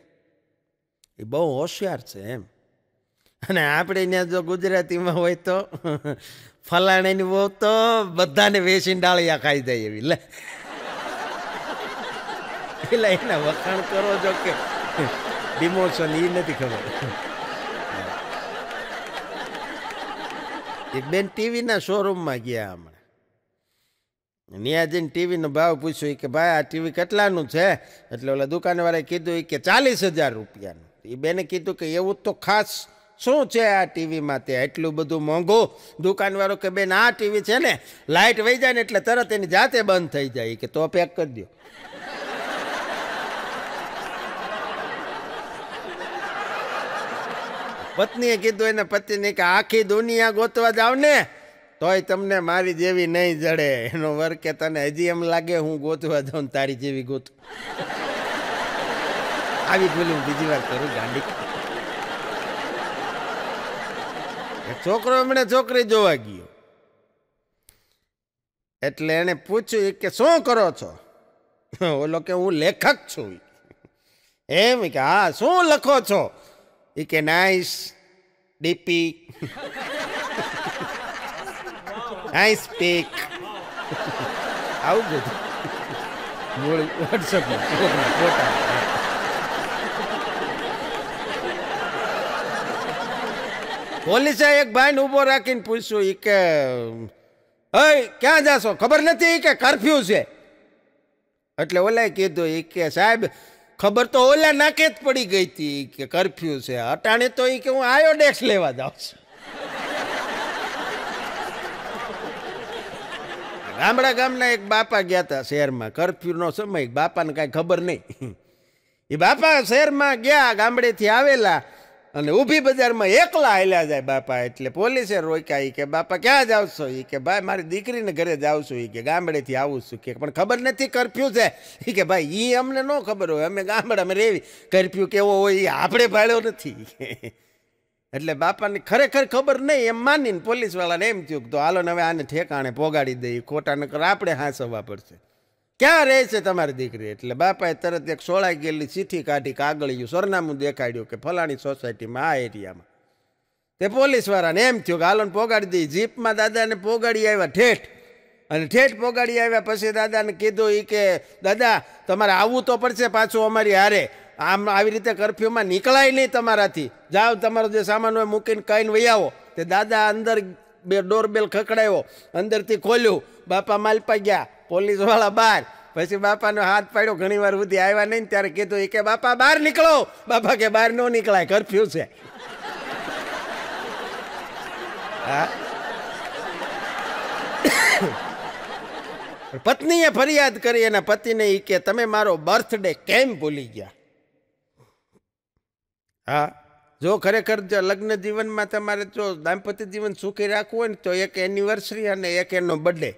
એ બહુ હોશિયાર છે એમ અને આપણે ત્યાં જો ગુજરાતીમાં હોય તો ફલાણીની બહુ તો બધાને વેસી ડાળિયા ખાઈ જાય એવી લે પેલા એના વખાણ કરો જો કે ડિમોશન એ નથી ખબર એક બેન ટીવીના શોરૂમમાં ગયા આમાં ત્યાં જઈને ટીવીનો ભાવ પૂછ્યો કે ભાઈ આ ટીવી કેટલાનું છે એટલે ઓલા દુકાનવાળાએ કીધું કે ચાલીસ હજાર રૂપિયાનું એ બેને કીધું કે એવું તો ખાસ શું છે આ ટીવીમાં તે એટલું બધું મોંઘું દુકાનવાળો કે બેન આ ટીવી છે ને લાઇટ વહી જાય ને એટલે તરત એની જાતે બંધ થઈ જાય કે તો પેક કરી દો પત્નીએ કીધું એને પતિને કે આખી દુનિયા ગોતવા જાવ ને તોય તમને મારી જેવી નહીં જડે એનો વર કે તને હજી એમ લાગે હું ગોતવા જાઉં તારી જેવી ગોતું આવી ભૂલ હું બીજી વાર કરું ગાંડી છોકરો એમણે છોકરી જોવા ગયો એટલે એને પૂછ્યું કે શું કરો છો ઓલો કે હું લેખક છું એમ કે હા શું લખો છો એ કે નાઈસ ડીપી આઈ સ્પીક આવું બધું મૂળ વોટ્સઅપમાં પોલીસે એક ભાઈને ઊભો રાખીને પૂછ્યું એ કે હય ક્યાં જાશો ખબર નથી કે કરફ્યુ છે એટલે ઓલાએ કીધું એ કે સાહેબ ખબર તો ઓલા નાકે જ પડી ગઈ હતી કે કરફ્યુ છે અટાણે તો એ કે હું આયોડેક્સ લેવા જાઉં છું ગામડા ગામના એક બાપા ગયા હતા શહેરમાં કરફ્યુનો સમય બાપાને કાંઈ ખબર નહીં એ બાપા શહેરમાં ગયા ગામડેથી આવેલા અને ઊભી બજારમાં એકલા હાલ્યા જાય બાપા એટલે પોલીસે રોક્યા એ કે બાપા ક્યાં જ આવશો એ કે ભાઈ મારી દીકરીને ઘરે જ આવશું એ કે ગામડેથી આવું છું કે પણ ખબર નથી કરફ્યુ છે એ કે ભાઈ એ અમને ન ખબર હોય અમે ગામડામાં રહેવી કરફ્યુ કેવો હોય એ આપણે ભાડ્યો નથી એટલે બાપાને ખરેખર ખબર નહીં એમ માનીને પોલીસવાળાને એમ થયું તો હાલો હવે આને ઠેકાણે પોગાડી દઈએ ખોટા નકર આપણે હાંસવવા પડશે ક્યાં રહે છે તમારી દીકરી એટલે બાપાએ તરત એક સોળાઈ ગયેલી ચીઠી કાઢી કાગળિયું સરનામું દેખાડ્યું કે ફલાણી સોસાયટીમાં આ એરિયામાં તે પોલીસવાળાને એમ થયું કે હાલોને પોગાડી દઈ જીપમાં દાદાને પોગાડી આવ્યા ઠેઠ અને ઠેઠ પોગાડી આવ્યા પછી દાદાને કીધું એ કે દાદા તમારે આવવું તો પડશે પાછું અમારી હારે આમ આવી રીતે કરફ્યુમાં નીકળાય નહીં તમારાથી જાઓ તમારો જે સામાન હોય મૂકીને કહીને વહી આવો તે દાદા અંદર બે ડોરબેલ ખકડાયો અંદરથી ખોલ્યું બાપા માલપા ગયા પોલીસવાળા બહાર પછી બાપાનો હાથ પાડ્યો ઘણી વાર સુધી આવ્યા નહીં ત્યારે કીધું એ કે બાપા બહાર નીકળો બાપા કે બહાર ન નીકળાય કરફ્યુ છે પત્નીએ ફરિયાદ કરી અને પતિને એ કે તમે મારો બર્થડે કેમ ભૂલી ગયા હા જો ખરેખર જો લગ્ન જીવનમાં તમારે જો દાંપત્ય જીવન સુખી રાખવું હોય ને તો એક એનિવર્સરી અને એક એનો બર્થડે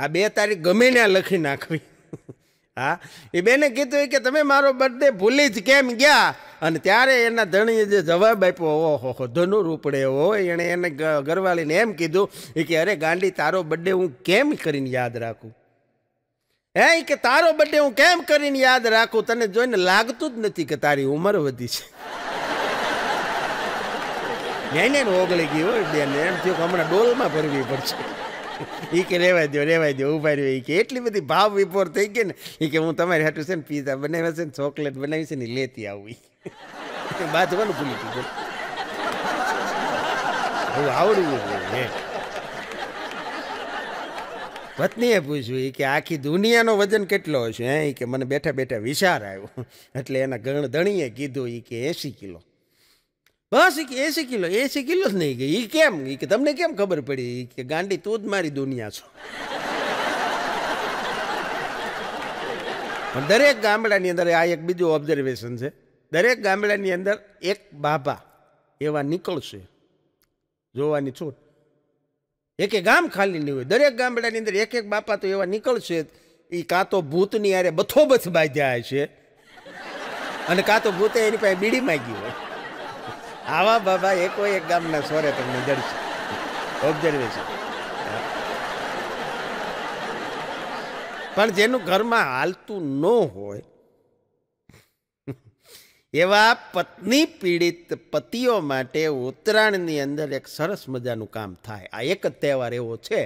આ બે તારીખ ગમે ને લખી નાખવી હા એ બેને કીધું કે તમે મારો બર્થડે ભૂલી જ કેમ ગયા અને ત્યારે એના ધણીએ જે જવાબ આપ્યો ઓહો હો ધનુ રૂપડે હોય એણે એને ઘરવાળીને એમ કીધું એ કે અરે ગાંડી તારો બર્થડે હું કેમ કરીને યાદ રાખું હે કે તારો બર્થડે હું કેમ કરીને યાદ રાખું તને જોઈને લાગતું જ નથી કે તારી ઉંમર વધી છે ને ને ઓગળી ગયું હોય બેન એમ થયું હમણાં ડોલમાં ભરવી પડશે એ કે રહેવાય દો રેવાય દો ઉભા રહ્યો એ કે એટલી બધી ભાવ વિપોર થઈ ગઈ ને એ કે હું તમારી હાટું છે ને પીઝા બનાવ્યા છે ને ચોકલેટ બનાવી છે ને લેતી આવી બાદ કોને ભૂલી ગયું હું આવડવું હે પત્નીએ પૂછ્યું કે આખી દુનિયાનો વજન કેટલો હશે એ કે મને બેઠા બેઠા વિચાર આવ્યો એટલે એના ગણ ધણીએ કીધું એ કે એંસી કિલો બસ એસી કિલો એસી કિલો જ નહીં ગઈ એ કેમ એ કે તમને કેમ ખબર પડી કે ગાંડી તું જ મારી દુનિયા છો પણ દરેક ગામડાની અંદર આ એક બીજું ઓબ્ઝર્વેશન છે દરેક ગામડાની અંદર એક બાબા એવા નીકળશે જોવાની છૂટ એક ગામ ખાલી નહીં હોય દરેક ગામડાની અંદર એક એક બાપા તો એવા નીકળશે એ કાં તો ભૂતની આરે બથોબથ બાંધ્યા છે અને કાં તો ભૂતે એની પાસે બીડી માગી હોય આવા બાબા એ કોઈ એક ગામના સોરે તમને જડશે ઓબ્ઝર્વેશન પણ જેનું ઘરમાં હાલતું ન હોય એવા પત્ની પીડિત પતિઓ માટે ઉત્તરાયણની અંદર એક સરસ મજાનું કામ થાય આ એક જ તહેવાર એવો છે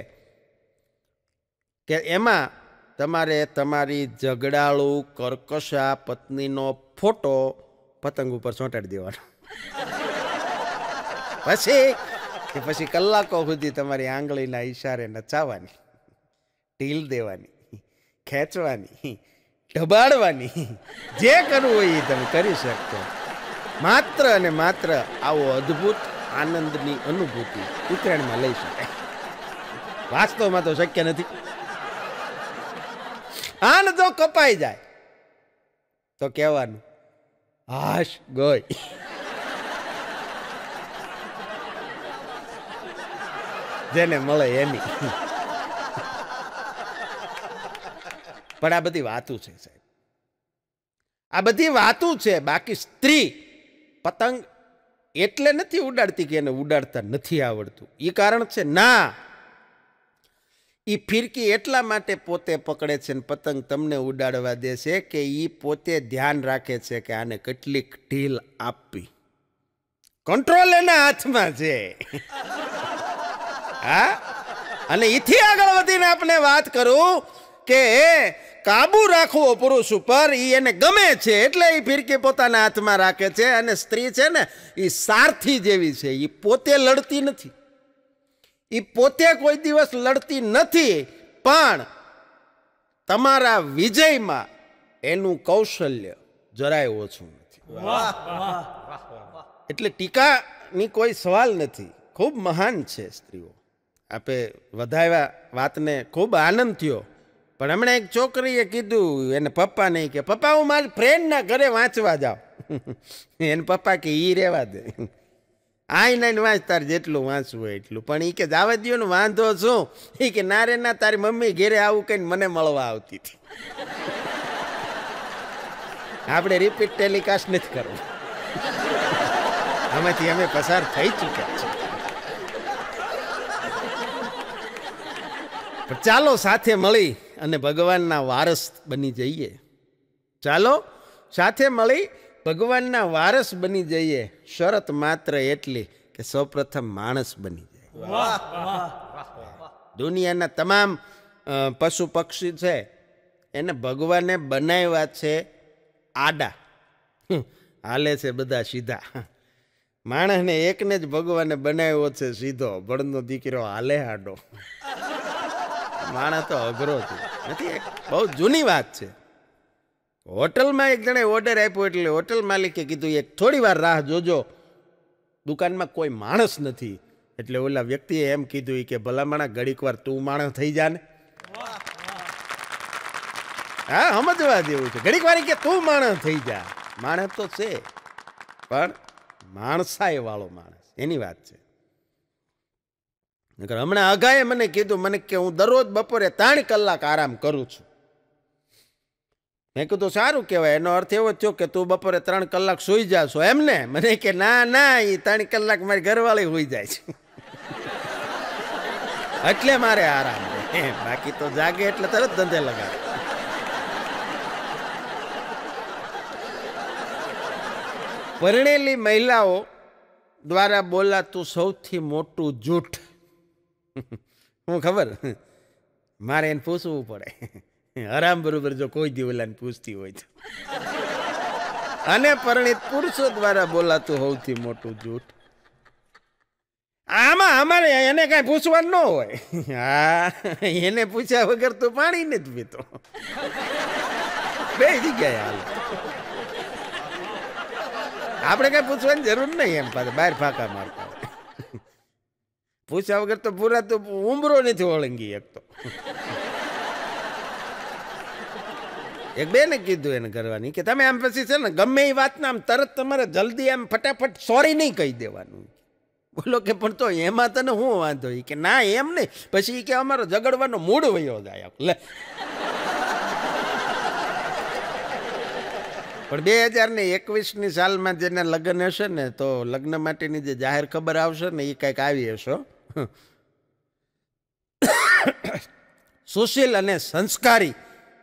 કે એમાં તમારે તમારી ઝઘડાળુ કર્કશા પત્નીનો ફોટો પતંગ ઉપર ચોંટાડી દેવાનો પછી કે પછી કલાકો સુધી તમારી આંગળીના ઈશારે નચાવવાની ઢીલ દેવાની ખેંચવાની ઢબાડવાની જે કરવું હોય એ તમે કરી શકતો માત્ર અને માત્ર આવો અદ્ભુત આનંદની અનુભૂતિ ઉત્તરાયણમાં લઈ શકાય વાસ્તવમાં તો શક્ય નથી આન જો કપાઈ જાય તો કહેવાનું હાશ ગોય જેને મળે એની પણ આ બધી વાતો છે સાહેબ આ બધી વાતું છે બાકી સ્ત્રી પતંગ એટલે નથી ઉડાડતી કે એને ઉડાડતા નથી આવડતું એ કારણ છે ના એ ફિરકી એટલા માટે પોતે પકડે છે ને પતંગ તમને ઉડાડવા દે છે કે એ પોતે ધ્યાન રાખે છે કે આને કેટલીક ઢીલ આપવી કંટ્રોલ એના હાથમાં છે હા અને એથી આગળ વધીને આપણે વાત કરું કે કાબુ રાખવો પુરુષ ઉપર એ એને ગમે છે એટલે એ ફિરકી પોતાના હાથમાં રાખે છે અને સ્ત્રી છે ને એ સારથી જેવી છે એ પોતે લડતી નથી એ પોતે કોઈ દિવસ લડતી નથી પણ તમારા વિજયમાં એનું કૌશલ્ય જરાય ઓછું નથી એટલે ટીકાની કોઈ સવાલ નથી ખૂબ મહાન છે સ્ત્રીઓ આપણે વધાવ્યા વાતને ખૂબ આનંદ થયો પણ હમણાં એક છોકરીએ કીધું એને પપ્પા નહીં કે પપ્પા હું મારી ફ્રેન્ડના ઘરે વાંચવા જાઉં એને પપ્પા કે એ રહેવા દે આઈ નાઈને વાંચ તાર જેટલું વાંચવું હોય એટલું પણ એ કે જાવા દો ને વાંધો શું એ કે ના રે ના તારી મમ્મી ઘેરે આવું કહીને મને મળવા આવતી હતી આપણે રિપીટ ટેલિકાસ્ટ નથી કરવું આમાંથી અમે પસાર થઈ ચૂક્યા છીએ ચાલો સાથે મળી અને ભગવાનના વારસ બની જઈએ ચાલો સાથે મળી ભગવાનના વારસ બની જઈએ શરત માત્ર એટલી કે સૌપ્રથમ માણસ બની જાય દુનિયાના તમામ પશુ પક્ષી છે એને ભગવાને બનાવ્યા છે આડા હાલે છે બધા સીધા માણસને એકને જ ભગવાને બનાવ્યો છે સીધો ભણનો દીકરો હાલે આડો માણસ તો અઘરો છે નથી બહુ જૂની વાત છે હોટલમાં એક જણે ઓર્ડર આપ્યો એટલે હોટલ માલિકે કીધું એક થોડી વાર રાહ જોજો દુકાનમાં કોઈ માણસ નથી એટલે ઓલા વ્યક્તિએ એમ કીધું કે ભલામણા ઘડીક વાર તું માણસ થઈ જા ને હા સમજવા જેવું છે ઘડીક વાર કે તું માણસ થઈ જા માણસ તો છે પણ માણસાય વાળો માણસ એની વાત છે નકર હમણાં અઘાએ મને કીધું મને કે હું દરરોજ બપોરે ત્રણ કલાક આરામ કરું છું મેં કીધું સારું કહેવાય એનો અર્થ એવો થયો કે તું બપોરે ત્રણ કલાક સૂઈ જાશો એમને મને કે ના ના એ ત્રણ કલાક મારી ઘરવાળી હોઈ જાય છે એટલે મારે આરામ બાકી તો જાગે એટલે તરત ધંધે લગાવે પરણેલી મહિલાઓ દ્વારા બોલાતું સૌથી મોટું જૂઠ હું ખબર મારે એને પૂછવું પડે આરામ બરોબર જો કોઈ દિવલાને પૂછતી હોય તો અને પરણિત પુરુષો દ્વારા બોલાતું સૌથી મોટું જૂઠ આમાં અમારે એને કાંઈ પૂછવાનું ન હોય હા એને પૂછ્યા વગર તો પાણીને જ પીતો બે જગ્યાએ હાલ આપણે કાંઈ પૂછવાની જરૂર નહીં એમ પાછા બહાર ફાંકા મારતા પૂછ્યા વગર તો પૂરા તો ઉમરો નથી ઓળંગી એક તો એક બેને કીધું એને કરવાની કે તમે આમ પછી છે ને ગમે એ વાતના આમ તરત તમારે જલ્દી આમ ફટાફટ સોરી નહીં કહી દેવાનું બોલો કે પણ તો એમાં તને શું વાંધો કે ના એમ નહીં પછી કે અમારો જગડવાનો મૂડ વયો જાય લે પણ બે હજાર ને એકવીસની સાલમાં જેના લગ્ન હશે ને તો લગ્ન માટેની જે જાહેર ખબર આવશે ને એ કાંઈક આવી હશો સુશીલ અને સંસ્કારી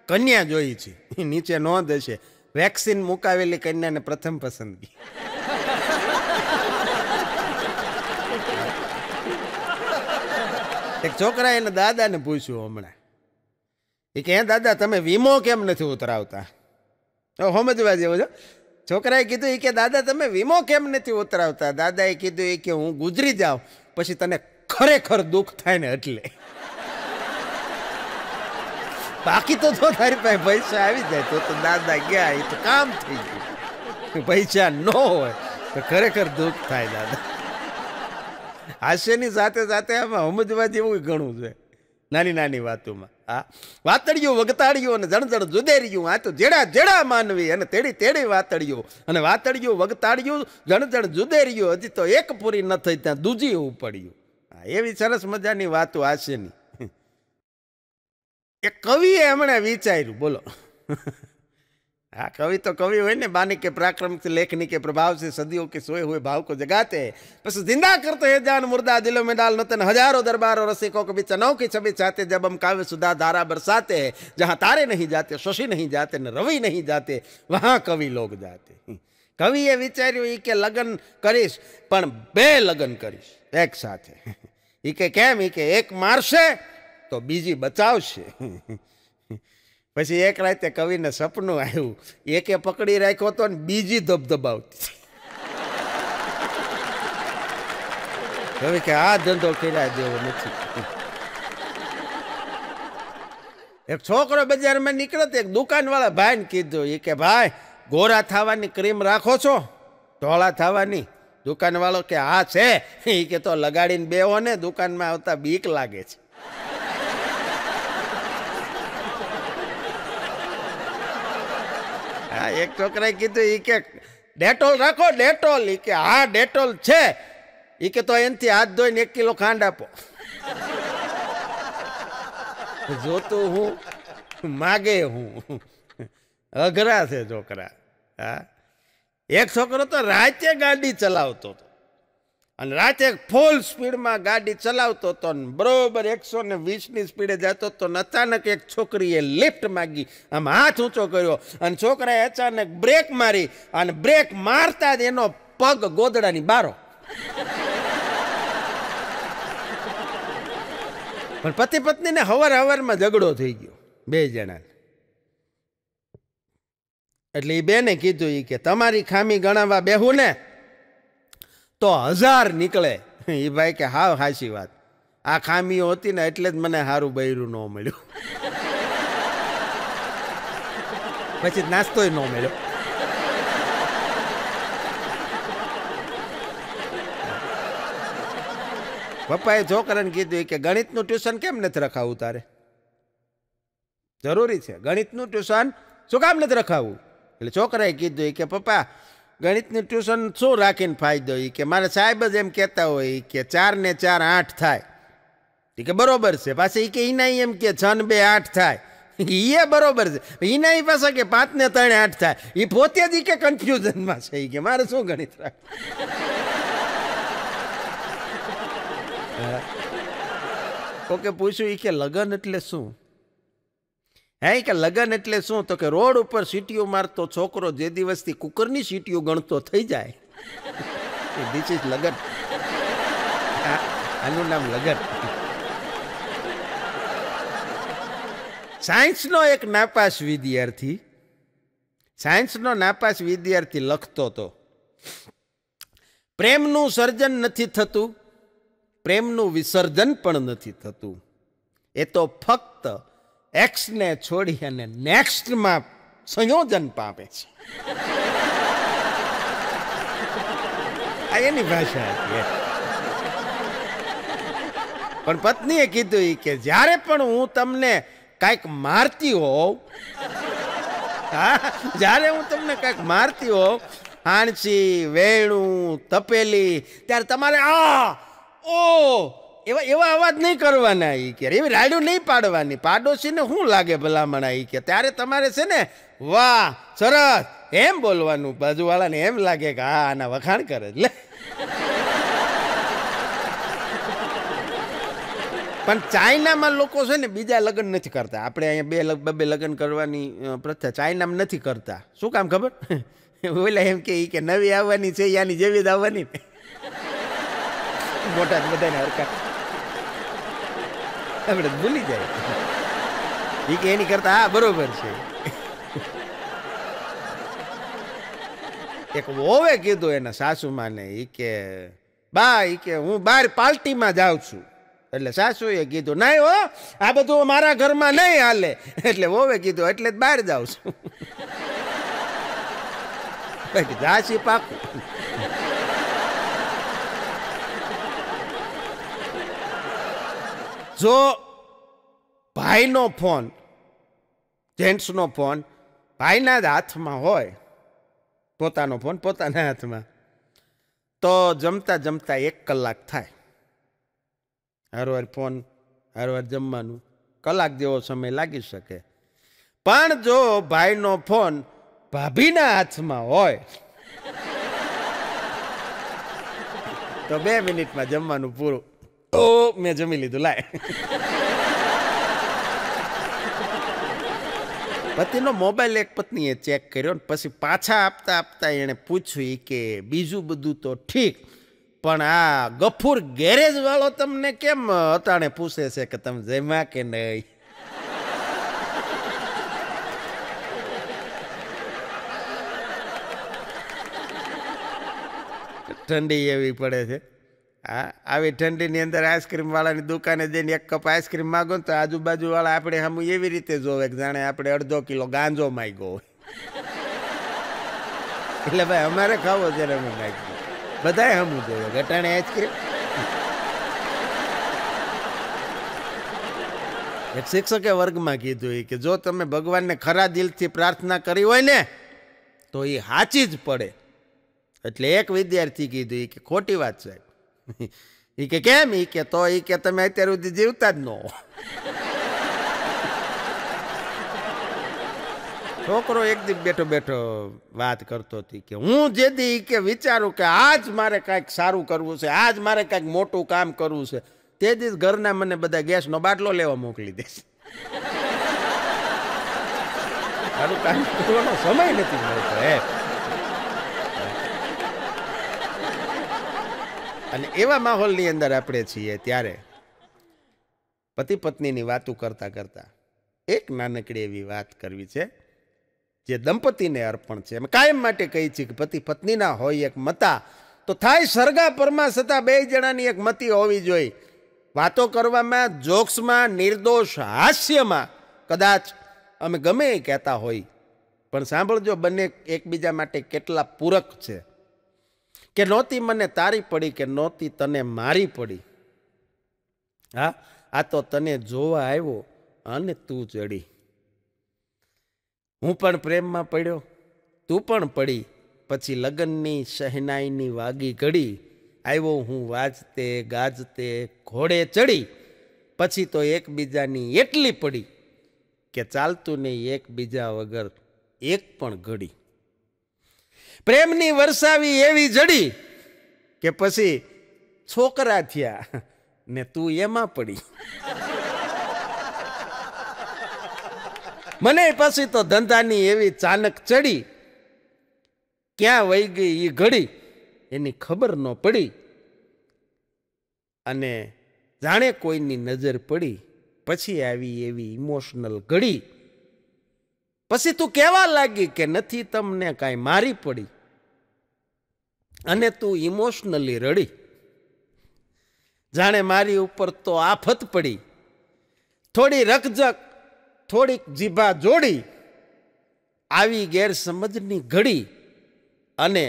કન્યા જોઈ છે નીચે નોંધ હશે વેક્સિન મુકાવેલી કન્યાને પ્રથમ પસંદગી એક છોકરા એને દાદાને પૂછ્યું હમણાં એ કે દાદા તમે વીમો કેમ નથી ઉતરાવતા સમજવા જેવો છો છોકરાએ કીધું એ કે દાદા તમે વીમો કેમ નથી ઉતરાવતા દાદાએ કીધું એ કે હું ગુજરી જાઉં પછી તને ખરેખર દુઃખ થાય ને એટલે બાકી તો જો તારી પાસે પૈસા આવી જાય તો તો દાદા ગયા એ તો કામ થઈ ગયું પૈસા ન હોય તો ખરેખર દુઃખ થાય દાદા હાસ્યની સાથે સાથે આમાં સમજવા જેવું ઘણું છે નાની નાની વાતોમાં હા વાતળિયું વગતાળિયું અને જણજણ જુદેરિયું આ તો જેડા જેડા માનવી અને તેડી તેડી વાતળિયું અને વાતળિયું વગતાળિયું જણજણ જુદેરિયું હજી તો એક પૂરી ન થઈ ત્યાં દૂજી પડ્યું એવી સરસ મજાની વાતો હાસ્યની એ કવિએ એમણે વિચાર્યું બોલો હા કવિ તો કવિ હોય ને બાની કે પરાક્રમ से लेखनी के प्रभाव से सदियों के सोए हुए भाव को जगाते हैं बस जिंदा करते हैं जान मुर्दा दिलों में डाल नतन हजारों दरबार और रसिकों के बीच अनोखी छवि चाहते जब हम काव्य सुधा धारा बरसाते हैं जहाँ तारे नहीं जाते शशि नहीं जाते न रवि नहीं जाते वहाँ कवि लोग जाते કવિએ વિચાર્યું એ કે લગ્ન કરીશ પણ બે લગ્ન કરીશ એક સાથે એ કે કેમ એ કે એક મારશે તો બીજી બચાવશે પછી એક રાતે કવિને સપનું આવ્યું એકે પકડી રાખ્યો તો ને બીજી ધબધબાવતી કવિ કે આ ધંધો કર્યા જેવો નથી એક છોકરો બજારમાં નીકળ્યો તો એક દુકાનવાળા ભાઈને કીધું એ કે ભાઈ ગોરા થવાની ક્રીમ રાખો છો ઢોળા થવાની દુકાનવાળો કે હા છે એ કે તો લગાડીને બેહો ને દુકાનમાં આવતા બીક લાગે છે હા એક છોકરાએ કીધું એ કે ડેટોલ રાખો ડેટોલ એ કે હા ડેટોલ છે એ કે તો એનથી હાથ ધોઈને એક કિલો ખાંડ આપો જોતું હું માગે હું અઘરા છે છોકરા હા એક છોકરો તો રાતે ગાડી ચલાવતો હતો અને રાતે ફૂલ સ્પીડમાં ગાડી ચલાવતો હતો અને બરોબર એકસો ને વીસની સ્પીડે જતો હતો ને અચાનક એક છોકરીએ લિફ્ટ માગી આમ હાથ ઊંચો કર્યો અને છોકરાએ અચાનક બ્રેક મારી અને બ્રેક મારતા જ એનો પગ ગોદડાની બારો પણ પતિ પત્નીને હવાર હવારમાં ઝઘડો થઈ ગયો બે જણા એટલે એ બેને કીધું એ કે તમારી ખામી ગણાવવા બેહું ને તો હજાર નીકળે એ ભાઈ કે હાવ હાસી વાત આ ખામીઓ હતી ને એટલે જ મને સારું બૈરું ન મળ્યું પછી નાસ્તોય ન મળ્યો પપ્પાએ છોકરાને કીધું કે ગણિતનું ટ્યુશન કેમ નથી રખાવું તારે જરૂરી છે ગણિતનું ટ્યુશન શું કામ નથી રખાવું એટલે છોકરાએ કીધું કે પપ્પા ગણિતની ટ્યુશન શું રાખીને ફાયદો એ કે મારે સાહેબ જ એમ કહેતા હોય કે ચાર ને ચાર આઠ થાય એ કે બરાબર છે પાછી એ કે એના એમ કે છ ને બે આઠ થાય એ બરાબર છે એના એ પાછા કે પાંચ ને ત્રણ આઠ થાય એ પોતે જ કે કન્ફ્યુઝનમાં છે એ કે મારે શું ગણિત રાખ ઓકે પૂછ્યું એ કે લગ્ન એટલે શું હે કે લગન એટલે શું તો કે રોડ ઉપર સીટીઓ મારતો છોકરો જે દિવસથી કુકરની સીટીઓ ગણતો થઈ જાય ધીસ ઇઝ લગન આનું નામ લગન સાયન્સનો એક નાપાસ વિદ્યાર્થી સાયન્સનો નાપાસ વિદ્યાર્થી લખતો હતો પ્રેમનું સર્જન નથી થતું પ્રેમનું વિસર્જન પણ નથી થતું એ તો ફક્ત એક્સને છોડી અને નેક્સ્ટમાં સંયોજન પામે છે આ એની ભાષા પણ પત્નીએ કીધું કે જ્યારે પણ હું તમને કાંઈક મારતી હોઉં હા જ્યારે હું તમને કાંઈક મારતી હોઉં હાણસી વેણું તપેલી ત્યારે તમારે આ ઓ એવા એવા અવાજ નહીં કરવાના એ કે એવી રાયડું નહીં પાડવાની પાડોશીને શું લાગે ભલામણ એ કે ત્યારે તમારે છે ને વાહ સરસ એમ બોલવાનું બાજુવાળાને એમ લાગે કે હા આના વખાણ કરે લે પણ ચાઇનામાં લોકો છે ને બીજા લગ્ન નથી કરતા આપણે અહીંયા બે લગ બે લગ્ન કરવાની પ્રથા ચાઇનામાં નથી કરતા શું કામ ખબર ઓલા એમ કે નવી આવવાની છે યાની જેવી જ આવવાની મોટા બધાને હરકત આપણે ભૂલી જાય એ કે એની કરતા હા બરોબર છે એક વોવે કીધું એના સાસુમાને એ કે બા એ કે હું બહાર પાર્ટીમાં જાઉં છું એટલે સાસુએ કીધું નહીં હો આ બધું મારા ઘરમાં નહીં હાલે એટલે વોવે કીધું એટલે જ બહાર જાઉં છું જાસી પાકું જો ભાઈનો ફોન જેન્ટ્સનો ફોન ભાઈના જ હાથમાં હોય પોતાનો ફોન પોતાના હાથમાં તો જમતા જમતા એક કલાક થાય હરવાર ફોન હરવાર જમવાનું કલાક જેવો સમય લાગી શકે પણ જો ભાઈનો ફોન ભાભીના હાથમાં હોય તો બે મિનિટમાં જમવાનું પૂરું ઓ મેં જમી લીધું લાય પતિનો મોબાઈલ એક પત્નીએ ચેક કર્યો ને પછી પાછા આપતા આપતા એણે પૂછ્યું કે બીજું બધું તો ઠીક પણ આ ગફૂર ગેરેજ વાળો તમને કેમ અટાણે પૂછે છે કે તમે જમ્યા કે નહીં ઠંડી એવી પડે છે હા આવી ઠંડીની અંદર આઈસ્ક્રીમવાળાની દુકાને જઈને એક કપ આઈસ્ક્રીમ માગો ને તો આજુબાજુવાળા આપણે આમ એવી રીતે જોવે કે જાણે આપણે અડધો કિલો ગાંજો માગ્યો એટલે ભાઈ અમારે ખાવો છે રમી માગ્યો બધાએ હમું જોવે ઘટાણે આઈસ્ક્રીમ એક શિક્ષકે વર્ગમાં કીધું કે જો તમે ભગવાનને ખરા દિલથી પ્રાર્થના કરી હોય ને તો એ સાચી જ પડે એટલે એક વિદ્યાર્થી કીધું કે ખોટી વાત સાહેબ એ કે કેમ એ કે તો એ કે તમે અત્યાર સુધી જીવતા જ ન છોકરો એક દી બેઠો બેઠો વાત કરતો હતી કે હું જે દી કે વિચારું કે આજ મારે કાંઈક સારું કરવું છે આજ મારે કાંઈક મોટું કામ કરવું છે તે દિવસ ઘરના મને બધા ગેસનો બાટલો લેવા મોકલી દેશે મારું કામ સમય નથી મળતો હે અને એવા માહોલની અંદર આપણે છીએ ત્યારે પતિ પત્નીની વાતો કરતાં કરતાં એક નાનકડી એવી વાત કરવી છે જે દંપતીને અર્પણ છે કાયમ માટે કહી છીએ કે પતિ પત્નીના હોય એક મતા તો થાય સરગા પરમાં છતાં બે જણાની એક મતી હોવી જોઈએ વાતો કરવામાં જોક્સમાં નિર્દોષ હાસ્યમાં કદાચ અમે ગમે એ કહેતા હોય પણ સાંભળજો બંને એકબીજા માટે કેટલા પૂરક છે કે નહોતી મને તારી પડી કે નહોતી તને મારી પડી હા આ તો તને જોવા આવ્યો અને તું ચડી હું પણ પ્રેમમાં પડ્યો તું પણ પડી પછી લગ્નની શહેનાઈની વાગી ઘડી આવ્યો હું વાજતે ગાજતે ઘોડે ચડી પછી તો એકબીજાની એટલી પડી કે ચાલતું નહીં એકબીજા વગર એક પણ ઘડી પ્રેમની વરસાવી એવી જડી કે પછી છોકરા થયા ને તું એમાં પડી મને પછી તો ધંધાની એવી ચાનક ચડી ક્યાં વહી ગઈ એ ઘડી એની ખબર ન પડી અને જાણે કોઈની નજર પડી પછી આવી એવી ઇમોશનલ ઘડી પછી તું કહેવા લાગી કે નથી તમને કાંઈ મારી પડી અને તું ઇમોશનલી રડી જાણે મારી ઉપર તો આફત પડી થોડી રકજક થોડીક જીભા જોડી આવી ગેરસમજની ઘડી અને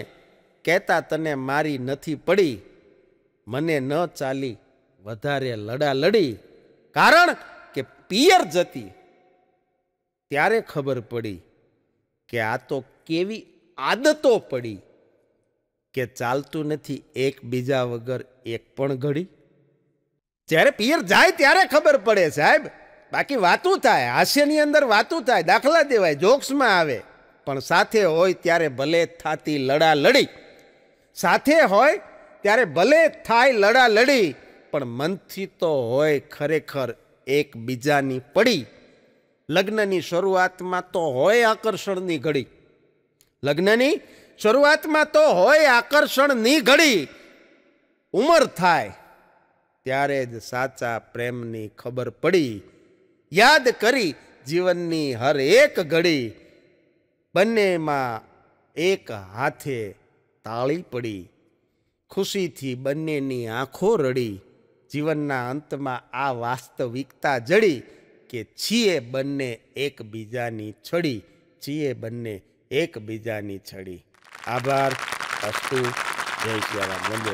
કહેતા તને મારી નથી પડી મને ન ચાલી વધારે લડા લડી કારણ કે પિયર જતી ત્યારે ખબર પડી કે આ તો કેવી આદતો પડી કે ચાલતું નથી એકબીજા વગર એક પણ ઘડી જ્યારે પિયર જાય ત્યારે ખબર પડે સાહેબ બાકી વાતું થાય હાસ્યની અંદર વાતું થાય દાખલા દેવાય જોક્સમાં આવે પણ સાથે હોય ત્યારે ભલે થાતી લડા લડી સાથે હોય ત્યારે ભલે થાય લડા લડી પણ મનથી તો હોય ખરેખર એકબીજાની પડી લગ્નની શરૂઆતમાં તો હોય આકર્ષણની ઘડી લગ્નની શરૂઆતમાં તો હોય આકર્ષણની ઘડી ઉંમર થાય ત્યારે જ સાચા પ્રેમની ખબર પડી યાદ કરી જીવનની હર એક ઘડી બંનેમાં એક હાથે તાળી પડી ખુશીથી બંનેની આંખો રડી જીવનના અંતમાં આ વાસ્તવિકતા જડી કે છીએ બંને એકબીજાની છડી છીએ બંને એકબીજાની છડી આભાર અસ્તુ જય શ્રી રામ વંદે